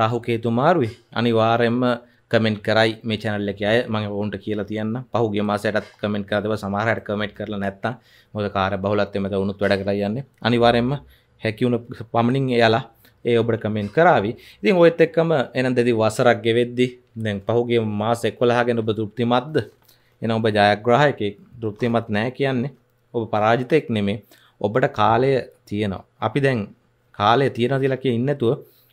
රාහුකේතු මාරුයි අනිවාරෙන්ම comment කරයි මේ චැනල්ල එක අය මගේ ඔවුන්ට කියලා තියන්න පහුගේ මාසයටත් කමෙන්ට් කරදව සමහරයට කමෙන්ට් කරලා නැත්තම් මොකද කාර්ය බහුලත්වයෙන් මෙතන උනුත් වැඩ කරලා යන්නේ අනිවාර්යයෙන්ම හැකියුණ පමණින් එයාලා ඒ ඔබට කමෙන්ට් කරාවි ඉතින් ඔයත් එක්කම එනම් දෙදි වසරක් ගෙවෙද්දි දැන් පහුගේ මාස 11 ගැන ඔබ තෘප්තිමත්ද එන ඔබ ජයග්‍රාහකෙක් තෘප්තිමත් නැහැ කියන්නේ ඔබ පරාජිතෙක් නෙමේ ඔබට කාලය තියෙනවා අපි දැන් කාලය තියෙනවා කියලා කිය ඉන්නේ නැතුව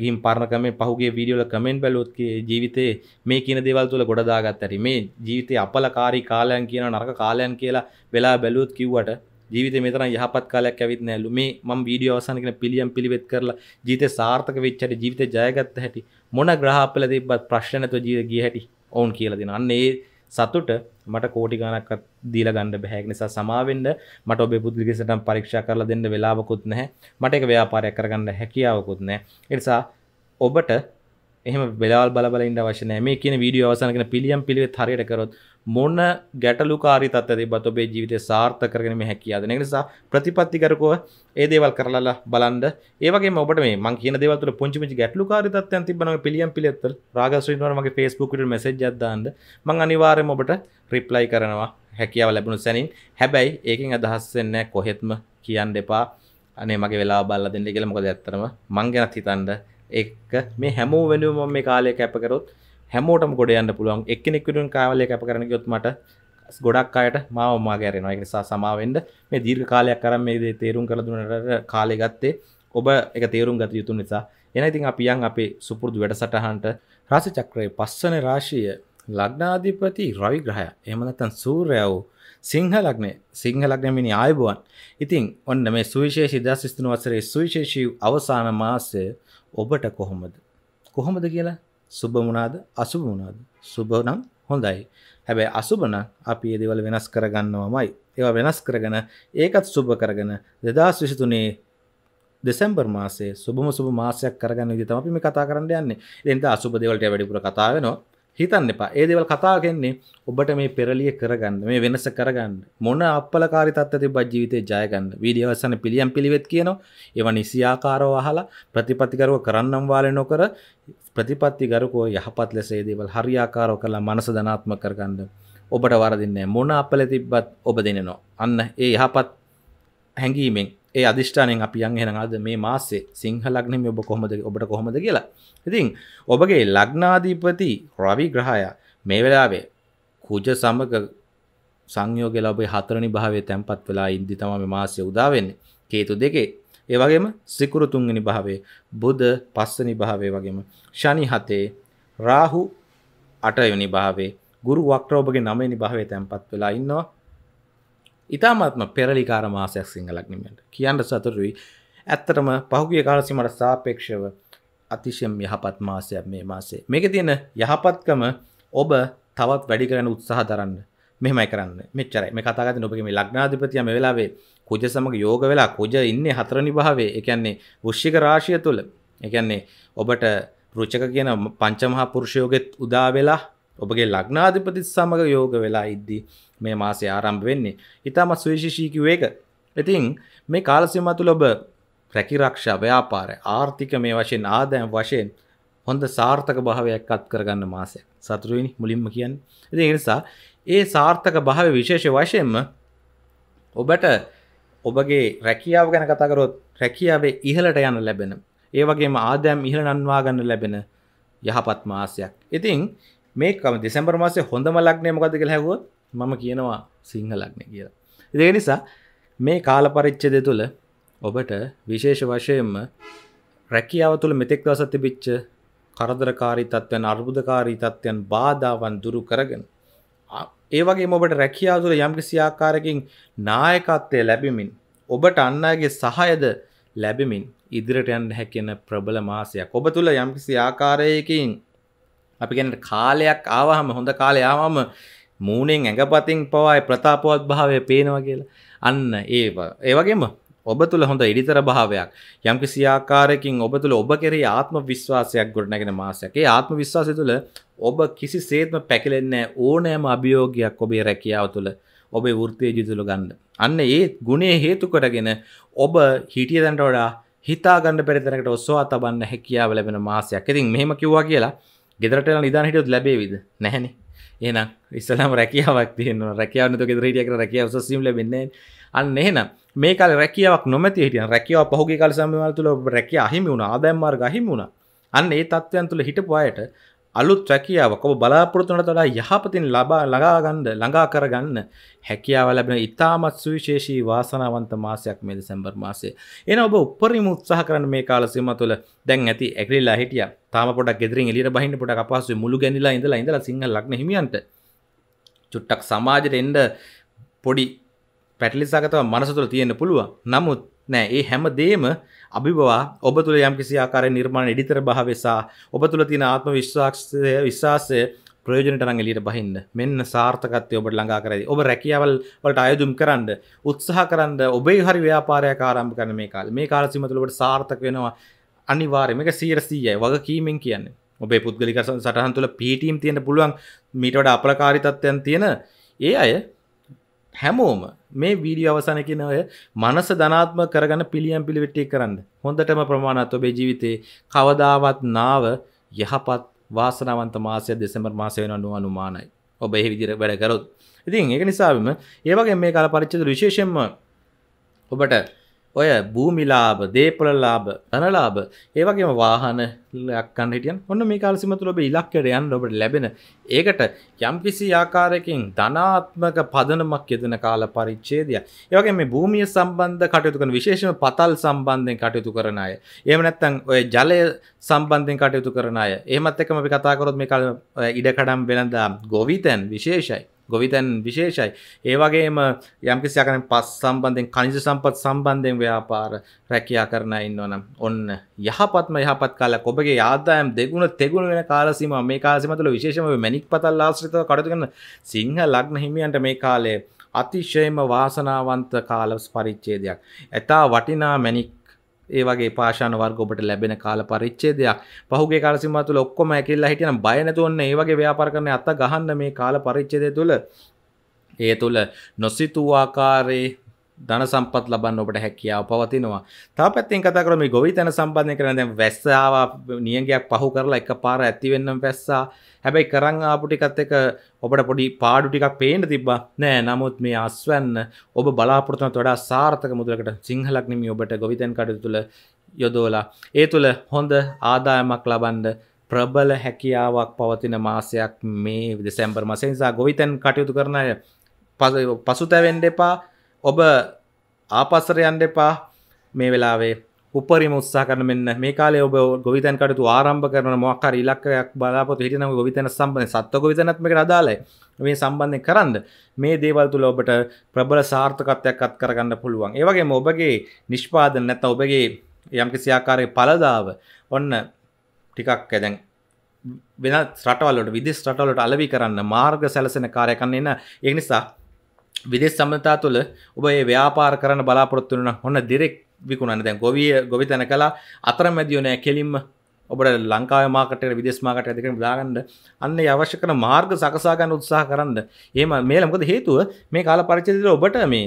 ගිම් පරණකම පහුගේ වීඩියෝල කමෙන්ට් බැලොත්ගේ ජීවිතේ මේ කියන දේවල් තුළ ගොඩදාගත් ඇරි මේ ජීවිතය අපලකාරී කාලයන් කියන නරක කාලයන් කියලා වෙලා බැලූත් කිව්වට ජීවිත මෙතර යහපත් කාලයක් ඇවිත් නෑලු මේ මම වීඩියෝ අවසානගෙන පිළියම් පිළිවෙත් කරලා ජීවිතේ සාර්ථක වෙච්ච හැටි ජීවිතේ ජයගත්ත හැටි මොන ග්‍රහපල තිබ්බත් ප්‍රශ්න නැතුව ජීවිත ගිය හැටි ඔවුන් කියලා දෙනවා. අන්න ඒ සතුට මට කෝටි ගණක්වත් දීලා ගන්න බෑ ඒක නිසා සමාවෙන්න මට ඔබේ පුද්ගලික සටහන් පරීක්ෂා කරලා දෙන්න වෙලාවකුත් නැහැ මට ඒක ව්‍යාපාරයක් කරගන්න හැකියාවකුත් නැහැ ඒ නිසා ඔබට එහම බෙලාල් බලබලන්න වශන මේ කියන වීඩියෝ අවසනකන පිළියම් පිළිවෙත් හරියට කරොත් මොන්න ගැටලුකාරි තත්ත දෙබත් ඔබේ ජීවිතය සාර්ථ කරගෙන හැකියාද නිසා ප්‍රතිපත්තිකරකව ඒ දේවල් කරලා බලන්ඩ ඒවගේ ඔබට මේ මං කියන දෙවතුල පුංචිමි ගැටලුකාරි තත්යන් තිබන පිළියම් පිළිවෙත් රාගස්වීනවමගේ ෆේස්බුකට මසජ්ජත්දාන්ද මං අනිවාරයම ඔබට රිප්ලයි කරනවා හැකියාව ලැබුණු සැනින් හැබැයි ඒකින් අදහස්සෙන්න කොහෙත්ම කියන්න දෙපා අනේ මගේ වෙලා බල්ල දෙන්න කියලා මොකද ඇත්තරම මං ගැනත් හිතන්ඩ එක මේ හැමෝ වෙනුවම මේ කාලය කැපකරොත් හැමෝටම ගොඩ යන්න පුළුවන් එක්කෙනෙක්විටුන් කාලය කැප කරන ගොත් මට ගොඩක් අයට මාව මාගැරෙනවා එක නිසා සමාවෙන්ඩ මේ දීර්ඝ කාලයක් කරම් මේ දේ තේරුම් කළ දුන්නට කාලය ගත්තේ ඔබ එක තේරුම් ගත යුතු නිසා එන ඉතින් අපියන් අපේ සුපුරදු වැඩසටහන්ට රස චක්‍රයේ පස්සන රාශිය ලග්නාධිපති රවි ග්‍රහය එමනතන් සූරයවූ සිංහලක්නේ සිංහලක්නමිනි ආයබුවන් ඉතින් ඔන්න මේ සුවිශේෂ දස් ස්තුන වසරේ සුවිශේෂී අවසාන මාසය ඔබට කොහොමද කොහොමද කියලා සුබ මොනාද අසුබ මොනාද සුබ නම් හොඳයි හැබැයි අසුබ නම් අපි ඒ දේවල් වෙනස් කරගන්නවමයි ඒවා වෙනස් කරගෙන ඒකත් සුබ කරගෙන 2023 දෙසැම්බර් මාසේ සුබම සුබ මාසයක් කරගන්න විදිහ තමයි අපි මේ කතා කරන්න යන්නේ ඒ නිසා අසුබ දේවල්ට වැඩිපුර කතා වෙනවා හිතන්න එපා ඒ දෙවල් කතාගෙන්නේ ඔබට මේ පෙරලිය කරගන්න මේ වෙනස කරගන්න මොන අපලකාරි තත්ත්ව තිබ්බ ජීවිතේ ජයගන්න වීඩියෝ අවසන් පිළියම් පිළිවෙත් කියනවා ඒවා නිසියාකාරව අහලා ප්‍රතිපත්තිකරව කරන්නම් වාලේ නොකර ප්‍රතිපත්තිකරකෝ යහපත් ලෙස ඒ දේවල් හරියාකාරව කරලා මනස ධනාත්මක කරගන්න ඔබට වරදින්නේ මොන අපල තිබ්බත් ඔබ දෙනනවා අන්න ඒ යහපත් හැඟීමෙන් ඒ අධිෂ්ඨානයෙන් අපියන් එහෙනම් අද මේ මාසේ සිංහ ලග්නෙම ඔබ කොහොමද ඔබට කොහොමද කියලා. ඉතින් ඔබගේ ලග්නාධිපති රවි ග්‍රහයා මේ වෙලාවේ කුජ සමග සංයෝගයලා ඔබේ හතරනි භාවයේ තැන්පත් වෙලා ඉද්දි තමයි මේ මාසය උදා වෙන්නේ. හේතු දෙකේ ඒ වගේම සිකුරු තුන්වෙනි භාවයේ බුධ පස්වෙනි භාවයේ වගේම ශනි හතේ රාහු අටවෙනි භාවයේ ගුරු වක්‍රෝභගේ නවවෙනි භාවයේ තැන්පත් වෙලා ඉන්නවා. ඉතාමත්ම පෙරලිකාර මාසයක් සිංහලක් නිමට කියන්න සතුරුයි ඇත්තටම පහුගිය කාලසිමට සාපේක්ෂව අතිශයම් යහපත් මාසයක් මේ මාසේ මේක තියෙන යහපත්කම ඔබ තවත් වැඩි කරන උත්සාහ දරන්න මෙහමයි කරන්න මෙච්චරයි මේ කතාගත නොපගේ මේ ලක්නාධිපතිය මේ වෙලාවේ කුජ සමග යෝග වෙලා කුජ ඉන්නේ හතරනි භාවේ එකන්නේ වෘෂ්ෂික රාශිය තුළ එකන්නේ ඔබට රෘචක කියන පංචමහා පුරුෂයෝගෙත් උදා වෙලා ඔබගේ ලග්නාධිපතිත් සමඟ යෝග වෙලා ඉද්දී මේ මාසේ ආරම්භ වෙන්නේ. ඊටමත් සුවිශේෂී කිව්ව එක. ඉතින් මේ කාලසීමා තුළ ඔබ රැකී ආරක්ෂා ව්‍යාපාරය ආර්ථික මේ වශයෙන් ආදායම් වශයෙන් හොඳ සාර්ථක භාවයක් අත් කරගන්න මාසයක්. සතුටුයි මුලින්ම කියන්නේ. ඉතින් ඒ නිසා ඒ සාර්ථක භාවය විශේෂ වශයෙන්ම ඔබට ඔබගේ රැකියාව ගැන කතා කරොත් රැකියාවේ ඉහළට යන ලැබෙන ඒ වගේම ආදායම් ඉහළ නන්වා ගන්න ලැබෙන යහපත් මාසයක්. ඉතින් මේකම දෙසැම්බර් මාසේ හොඳම ලග්නය මොකද්ද කියලා ඇහුවොත් මම කියනවා සිංහලක්න කියලා දේ නිසා මේ කාල පරිච්චදය තුළ ඔබට විශේෂ වශයෙන්ම රැකියාව තුළ මෙතෙක් දවස තිබිච්ච කරදරකාරී තත්ත්වයන් අර්බුදකාරී තත්ත්වයන් බාධාවන් දුරු කරගෙන ඒ වගේ ඔබට රැකියාව තුළ යම්කිසි ආකාරකින් නායකත්වය ලැබෙමින් ඔබට අන් අයගේ සහයද ලැබෙමින් ඉදිරියට යන්න හැකින ප්‍රබල මාසයක් ඔබ තුළ යම්කිසි ආකාරයකින් අපි කියන්නේ කාලයක් ආවහම හොඳ කාලය ආවම මූනෙන් ඇඟපතින් පවායි ප්‍රතාපවත් භාවය පේනවා කියලා අන්න ඒ ඒවගේම ඔබ තුළ හොඳ ඉඩිතර භාවයක් යම් කිසියාකාරයකින් ඔබ තුළ ඔබ කෙරේ ආත්ම විශ්වාසයක් ගොඩනැගෙන මාසයකේ ආත්ම විශ්වාසය තුළ ඔබ කිසි සේත්ම පැකිලෙන්නේ ඕනෑම අභියෝගයක් ඔබේ රැකියාව තුළ ඔබේ වෘත්තය ජිතුළ ගන්න අන්න ඒ ගුණේ හේතු කොටගෙන ඔබ හිටිය දැන්ට වඩා හිතාගන්න පෙරිතනකට ඔස්වා තබන්න හැකියාව ලැබෙන මාසයක් ඉතින් මෙහෙම කිව්වා කියලා ගෙදරට නිදාන හිටියොත් ලැබේවිද නැහැනේ එන ඉස්සලම් රැකියාවක් තියන රැකියාවන ෙදරටියක රැකියාව සසීම් ලබෙන්නේ අන්න එහෙන මේ කල රැකියාවක් නොමැති හිටිය රැකියාව පහුගේ කල සමවල තුළ රැකිය අහිමි වුණ ආදැම්මාර් ගහිමුණ අන්න ඒ තත්වයන් තුළ හිටපුවායට අලුත් රැකියාවක් ඔබ බලාපොරොත්තුනට වඩා යහපතින් ලබා ළඟාගන්න ළඟා කරගන්න හැකියාව ලැබෙන ඉතාමත් සුවිශේෂී වාසනාවන්ත මාසයක් මේ දෙසැම්බර් මාසය. එන ඔබ උපරිම උත්සාහ කරන්න මේ කාල සීම තුළ දැන් ඇති ඇගිලිලා හිටියා. තාම පොඩක් ගෙදරින් එළියට බහින්න පොඩක් අපහසුයි. මුළු ගැනිලා ඉඳලා ඉඳලා සිංහල ලග්න හිමියන්ට චුට්ටක් සමාජයට එන්න පොඩි පැටලිසගතව මනස තුළ තියෙන්න පුළුවන්. නමුත් නෑ ඒ හැම දේම අභිබවා ඔබ තුළ යම් කිසි ආකාරය නිර්මාණ ඉඩිතර භාවසා ඔබ තුළ තින ආත්ම විශ්වාක්ෂය විශ්වාසය ප්‍රයෝජනට නම් එලියට බහින්න මෙන්න සාර්ථකත්වය ඔබට ළඟා කරයි ඔබ රැකියාවල් වලට අයදුම් කරන්න උත්සාහ කරන්න ඔබේ හරි ව්‍යාපාරයක් ආරම්භ කරන මේ කාලේ මේ කාල සීම තුළ ඔබට සාර්ථක වෙනවා අනිවාර්යයෙන් මේක 100%යි වගකීමෙන් කියන්නේ ඔබේ පුද්ගලික සටහන් තුළ පීටීම් තියෙන පුළුවන් මීට වඩා අපලකාරීත්වයන් තියෙන ඒ අය හැමෝම මේ වීඩියෝ අවසන කියන ඔය මනස ධනාත්ම කරගන්න පිළියම් පිළිවෙට්ටියක් කරන්න. හොඳටම ප්‍රමාණවත් ඔබේ ජීවිතේ කවදාවත් නාව යහපත් වාසනාවන්ත මාසය දෙසැම්බර් මාසය වෙනවා අනුමානයි. ඔබ ඒ විදිහට වැඩ කරොත්. ඉතින් ඒක නිසාවෙම ඒ වගේ මේ කාල පරිච්ඡේද විශේෂයෙන්ම ඔබට ඔය භූමිලාබ දේපලලාබ අනලාබ ඒවගේම වාහනලයක් කන්න හිටියන් ඔන්න මේ කාලසිම තුළ ඔබ ඉලක්කයට යන්න ඔබට ලැබෙන ඒකට යම්කිසි ආකාරයකින් ධනාත්මක පදනමක් යෙදෙන කාල පරිච්ඡේදය. ඒ වගේම මේ භූමිය සම්බන්ධ කටයුතු කරන විශේෂම පතල් සම්බන්ධයෙන් කටයුතු කරන අය. එහෙම නැත්නම් ඔය ජලය සම්බන්ධයෙන් කටයුතු කරන අය. එහෙමත් එක්කම අපි කතා කරොත් මේ කාලේ ඉඩකඩම් වෙනදා ගොවිතැන් විශේෂයි. ගොවිතැන් විශේෂයි. ඒවගේම යම්කිසියකන පස් සම්බන්ධෙන් කනිජ සම්පත් සම්බන්ධයෙන් ව්‍යාපාර රැකයා කරන ඉන්නවනම් ඔන්න යහපත්ම යහපත් කාල ඔබගේ ආදායම් දෙගුණ තෙගුණ වෙන කාලසීම මේ කාසිමතුළ විශේෂම මැනික් පතල් ආශ්‍රිතව කඩතුගන්න සිංහ ලග්න හිමියන්ට මේ කාලේ අතිශයම වාසනාවන්ත කාලස් පරිච්චේදයක්. ඇතා වටිනා මැනික් ඒවගේ පාශන වර්ගොට ලැබෙන කාල පරිච්චේදයක් පහුගේ කාලසිමතු ලොක්කොම ඇකිල්ලා හිටියන බයනතුවන්න ඒවගේ ව්‍යාපර කරන අත ගහන්න මේ කාල පරිච්චේදය තුළ ඒ තුළ නොසිතුවාකාරයේ ධන සම්පත් ලබන්න ඔබට හැකියාව පවතිනවා තා පැත්තිෙන් කතකරම ගොවි තැන සම්බන්ධය කරන දැ වැස්සාව නියගයක් පහු කරලා එක පාර ඇතිවෙන්නම් වැස්සා හැබැයි කරං ආපුටිකත් එක ඔබට පොඩි පාඩු ටිකක් පේන තිබ නෑ නමුත් මේ අස්වන්න ඔබ බලාපොරතන තොඩා සාර්ථක මුදුලකට සිංහලක්නම ඔබට ගොවිතැන් කඩු තුළ යොදෝලා ඒ තුළ හොඳ ආදායමක් ලබන්ඩ ප්‍රබල හැකියාවක් පවතින මාසයක් මේ දෙසැම්බර් මසනිසා ගොවිතැන් කටයුතු කරනය පසුතැවෙන්ඩ එපා ඔබ ආපස්සර යන්න එපා මේ වෙලාවේ උපරිම උත්සාහ කරන මෙන්න මේ කාලේ ඔබ ගොවිතැන් කටයුතු ආරම්භ කරන මොකක් හරි ඉලක්කයක් බලාපොරොත්තු හිටිනම ගොවිතැන සම්බන්ධයෙන් සත්ත්ව ගොවිතැනත් මේකට අදාළයි. මේ සම්බන්ධයෙන් කරන්ද මේ දේවල් තුල ඔබට ප්‍රබල සාර්ථකත්වයක් අත් කරගන්න පුළුවන්. ඒ වගේම ඔබගේ නිෂ්පාදන නැත්නම් ඔබගේ යම්කිසි ආකාරයේ පළදාව ඔන්න ටිකක් දැන් වෙනත් රටවල් වලට විදේශ රටවල් වලට අලෙවි කරන්න මාර්ග සැලසෙන කාර්යයක් කරන්න එන ඒ නිසා විදෙස් සම්බන්ධතා තුළ ඔබ ඒ ව්‍යාපාර කරන්න බලාපොරොත්තු වෙනවා ඔන්න ඩිරෙක්ට් විකුණන්න දැන් ගොවිය ගොවි තැන කළා අතරමැදියෝ නෑ කෙලින්ම ඔබට ලංකාවේ මාකටේ විදේශ මාකට් එකකට දාගන්න අන්න ඒ අවශ්‍ය කරන මාර්ග සකසා ගන්න උත්සාහ කරන්න. එහෙම මේල මොකද හේතුව මේ කාල පරිච්ඡේදවල ඔබට මේ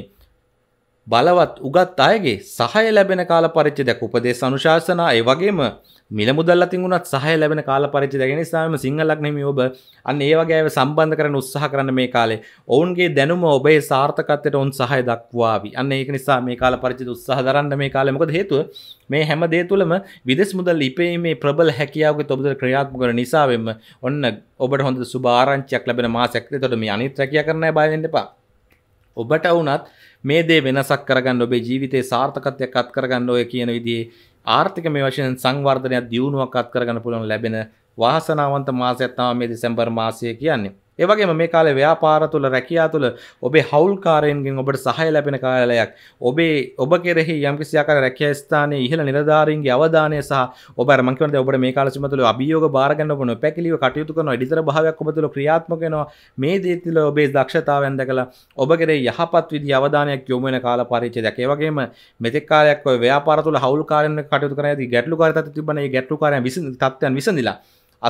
බලවත් උගත් අයගේ සහය ලැබෙන කාල පරිච්චදයක් උපදේශ අනුශාසනා ඒ වගේම මිල මුදල් අතින් වුණත් සහය ලැබෙන කාල පරිච්චදය ගැන නිසාම සිංහලක් නෙමෙයි ඔබ අන්න ඒ වගේ අයව සම්බන්ධ කරන්න උත්සාහ කරන්න මේ කාලේ ඔවුන්ගේ දැනුම ඔබේ සාර්ථකත්වයට ඔවුන් සහය දක්වාවි අන්න ඒක නිසා මේ කාල පරිච්චද උත්සාහ දරන්න මේ කාලේ මොකද හේතුව මේ හැම දේ තුළම විදෙස් මුදල් ඉපීමේ ප්‍රබල හැකියාවක ඔබට ක්‍රියාත්මක කරන නිසාවෙන්ම ඔන්න ඔබට හොඳ සුභ ආරංචියක් ලැබෙන මාසයක්. ඒතකොට මේ අනිත් රැකියා කරන්නයි බය වෙන්න එපා. ඔබට වුණත් මේ දේ වෙනසක් කරගන්න ඔබේ ජීවිතේ සාර්ථකත්වයක් අත් කරගන්න ඔය කියන විදිහේ ආර්ථික මේ වශයෙන් සංවර්ධනයක් දියුණුවක් අත් කරගන්න පුළුවන් ලැබෙන වාසනාවන්ත මාසයක් තමයි මේ දෙසැම්බර් මාසය කියන්නේ. ඒවගේ මේ කාලේ ව්‍යාපාර තුළ රැකයා තුළ ඔබේ හවල්කාරයෙන්ගෙන් ඔබට සහය ලැබෙන කාලයක් ඔබේ ඔබ කෙරෙහි යම්කිසියාකාර රැකියා ස්ථානයේ ඉහළ නිලධාරීන්ගේ අවධානය සහ ඔබ අර මං කියවනේ ඔබට මේ කාලෙ තුළ අභියෝග බාර ගන්න ඔබ නොපැකිලිව කටයුතු කරන ඉදිරිතර භාවයක් ඔබ තුළ ක්‍රියාත්මක වෙනවා මේ දේ තුළ ඔබේ දක්ෂතාවයන් දැකලා ඔබ කෙරෙහි යහපත් විදිහේ අවධානයක් යොමු වෙන කාල පරිච්ඡේදයක් ඒ වගේම මෙතෙක් කාලයක් ඔය ව්‍යාපාර තුළ හවුල්කාරයන් කටයුතු කරන යදී ගැටලුකාරී තත්ත්ව තිබුණා ඒ ගැටලුකාරයන් විසින් තත්ත්වයන් විසඳිලා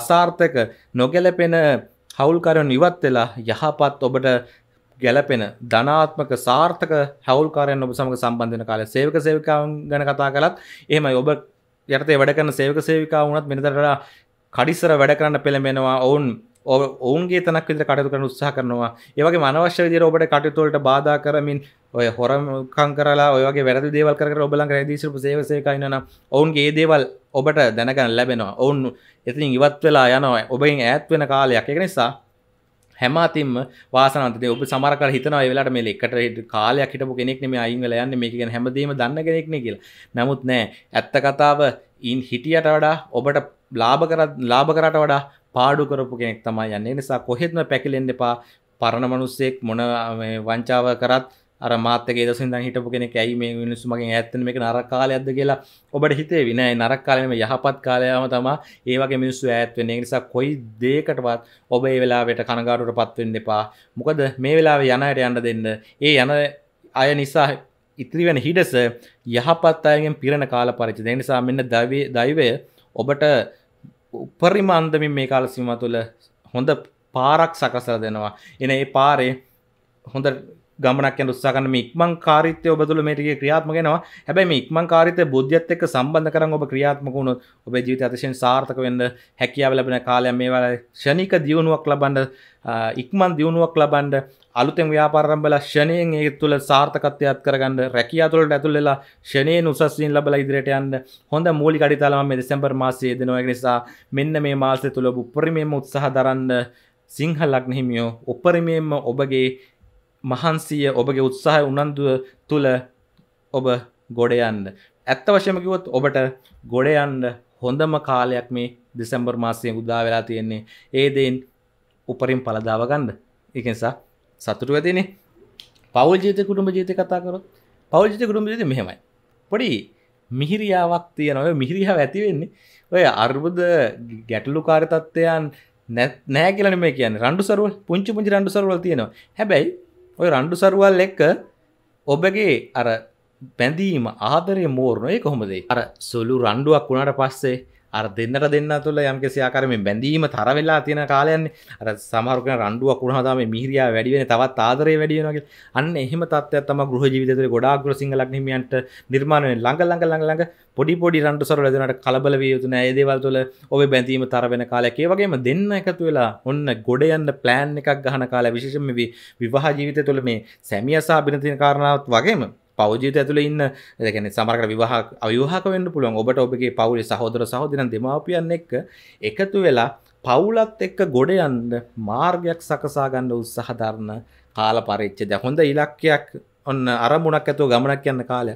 අසාර්ථක නොගැලපෙන හවුල්කරන් ඉවත් වෙලා යහපත් ඔබට ගැලපෙන ධනාත්මක සාර්ථක හවුල්කාරයන් ඔබ සමඟ සම්බන්ධන කාල සේවක සේවිකාවන් ගැන කතා කළත් එහෙමයි ඔබ යටතේ වැඩ කරන සේවක සේවිකා වුණත් මිනිතරලා කඩිස්සර වැඩ කරන්න පෙළඹෙනවා ඔවුන් ඔවුන්ගේ තනක් විදිහට කටයුතු කරන උත්සාහ කරනවා ඒ වගේම අනවශ්‍ය විදිහට ඔබට කටයුතු වලට බාධා කරමින් ඔය හොරකං කරලා ඔයගේ වැරදි දේවල් කර ඔබලන් රදිශපු සේවසය කයින්නන ඔවුන්ගේ දේවල් ඔබට දැනකන ලැබෙනවා ඔවුන් එතින් ඉවත් වෙලා යනවා ඔබෙන් ඇත් වෙන කාලයක් එක නිසා හැමතිම වාසනත ඔබ සමරක හිතනවා වෙලාට මේ එකට කාලයක් හිටපු කෙනෙක් මේ අයිංගල යන්න මේක හැමදීම දන්න කෙනෙක්න කියල නමුත් නෑ ඇත්ත කතාව ඉන් හිටියට වඩා ඔබට ලාභ කරත් ලාභ කරට වඩා පාඩු කරපු කෙනෙක් තමයි යන්නේ නිසා කොහෙත්ම පැකිලෙන්ඩ එපා පරණ මනුස්සෙක් මොන වංචාව කරත් අර මාතක දසින් හිටපු කෙනෙක් ඇයි මේ මිනිස්සු මගේ ඇත්තන මේ නර කාලයක්ද කියලා ඔබට හිතේ විනයි නරක් කාලයම යහපත් කාලයම තමා ඒවගේ මිනිස්සු ඇත්වෙන නිසා කොයි දේකටවත් ඔබ ඒ වෙලාවට කනගාඩුට පත්වෙන්න එපා මොකද මේ වෙලාව යනයට යන්න දෙන්න ඒ යන අය නිසා ඉතිරි වෙන හිඩස යහපත් අයගෙන් පිරණ කාල පරිචි දෙ නිසා මෙන්න දවේ දයිවය ඔබට උපරිම අන්දමින් මේ කාල සීම තුළ හොඳ පාරක් සකසර දෙනවා එන ඒ පාරේ හොඳ ගමනක් යන උත්සාහ කරන මේ ඉක්මන් කාරීත්වය ඔබ තුළ මේ ටික ක්‍රියාත්මක වෙනවා. හැබැයි මේ ඉක්මන් කාරීත්වය බුද්ධියත් එක්ක සම්බන්ධ කරන් ඔබ ක්‍රියාත්මක වුණොත් ඔබේ ජීවිතය අතිශයින් සාර්ථක වෙන්න හැකියාව ලැබෙන කාලයක් මේ වෙලාවේ ෂණික දියුණුවක් ලබන්න ඉක්මන් දියුණුවක් ලබන්න අලුතෙන් ව්‍යාපාරම්බල ෂණයෙන් ඒ තුළ සාර්ථකත්වයක් කරගන්න රැකියා තුළට ඇතුල් වෙලා ෂණයෙන් උසස්සින් ලබලා ඉදිරියට යන්න හොඳ මූලික අඩිතාලම මේ දෙසැම්බර් මාසයේ දෙනවා ඒ නිසා මෙන්න මේ මාසය තුළ උපරිමයෙන්ම උත්සාහ දරන්න සිංහ ලග්න හිමියෝ උපරිමයෙන්ම ඔබගේ මහන්සිය ඔබගේ උත්සාහය උනන්දුව තුළ ඔබ ගොඩයන්න ඇත්ත වශයමකිවොත් ඔබට ගොඩයන්න හොඳම කාලයක් මේ දෙසම්බර් මාසය උදා වෙලා තියෙන්නේ ඒදයින් උපරින් පලදාව ගන්න එකනිසා සතුරු වැදනේ පවල් ජීත කුටුම ජීත කතා කරොත් පවල් ජිත කුටුම් ජීත මෙහෙමයි පොඩි මිහිරියාවක් තිය නොය මිහිරිහා ඇතිවෙන්නේ ඔය අර්බුද ගැටලු කාරතත්වයන් නෑ කියලන මේ කියන රන්ඩු සරුව පුංචි පුංචි රන්ඩු සරුවල් තියෙනවා හැබැයි ඔය රණ්ඩු සරුවල් එක්ක ඔබගේ අර පැඳීම ආදරය මෝර්ණය කොහොමදේ අර සොලු රණ්ඩුවක් වුණට පස්සේ අර දෙන්නට දෙන්න තුළ යම් කිසි ආකාරයෙන් බැඳීම තර වෙලා තියෙන කාලයන්නේ අර සමහර කෙනා රණ්ඩුවක් වුණා තමයි මිහිරියා වැඩි වෙන තවත් ආදරය වැඩි වෙනවා කියලා අන්න එහෙම තත්ත්වයක් තමයි ගෘහ ජීවිතය තුළ ගොඩාක් ගෘහ සිංහලක් හිමියන්ට නිර්මාණය වෙන ළඟ ළඟ ළඟ ළඟ පොඩි පොඩි රණ්ඩු සරවල දෙනාට කලබල විය යුතු නෑ ඒ දේවල් තුළ ඔබේ බැඳීම තර වෙන කාලයක් ඒ වගේම දෙන්න එකතු වෙලා ඔන්න ගොඩ යන්න ප්ලෑන් එකක් ගහන කාලය විශේෂයෙන්ම විවාහ ජීවිතය තුළ මේ සැමියා සහ බිනතින කාරණාවත් වගේම පෞජීත ඇතුළ ඉන්න දැකන සමරකට විවාහ අයවාහක වන්න පුළුවන් ඔබට ඔබගේ පවුලි සහෝදර සහෝදින දෙමාපියන් එක්ක එකතු වෙලා පවුලත් එක්ක ගොඩ යන්න මාර්ගයක් සකසාගන්න උත්සාහධරණ කාල පරිච්ච දැහොඳ ඉලක්කයක් ඔන්න අරමුණක් ඇතුව ගමනක් යන්න කාලය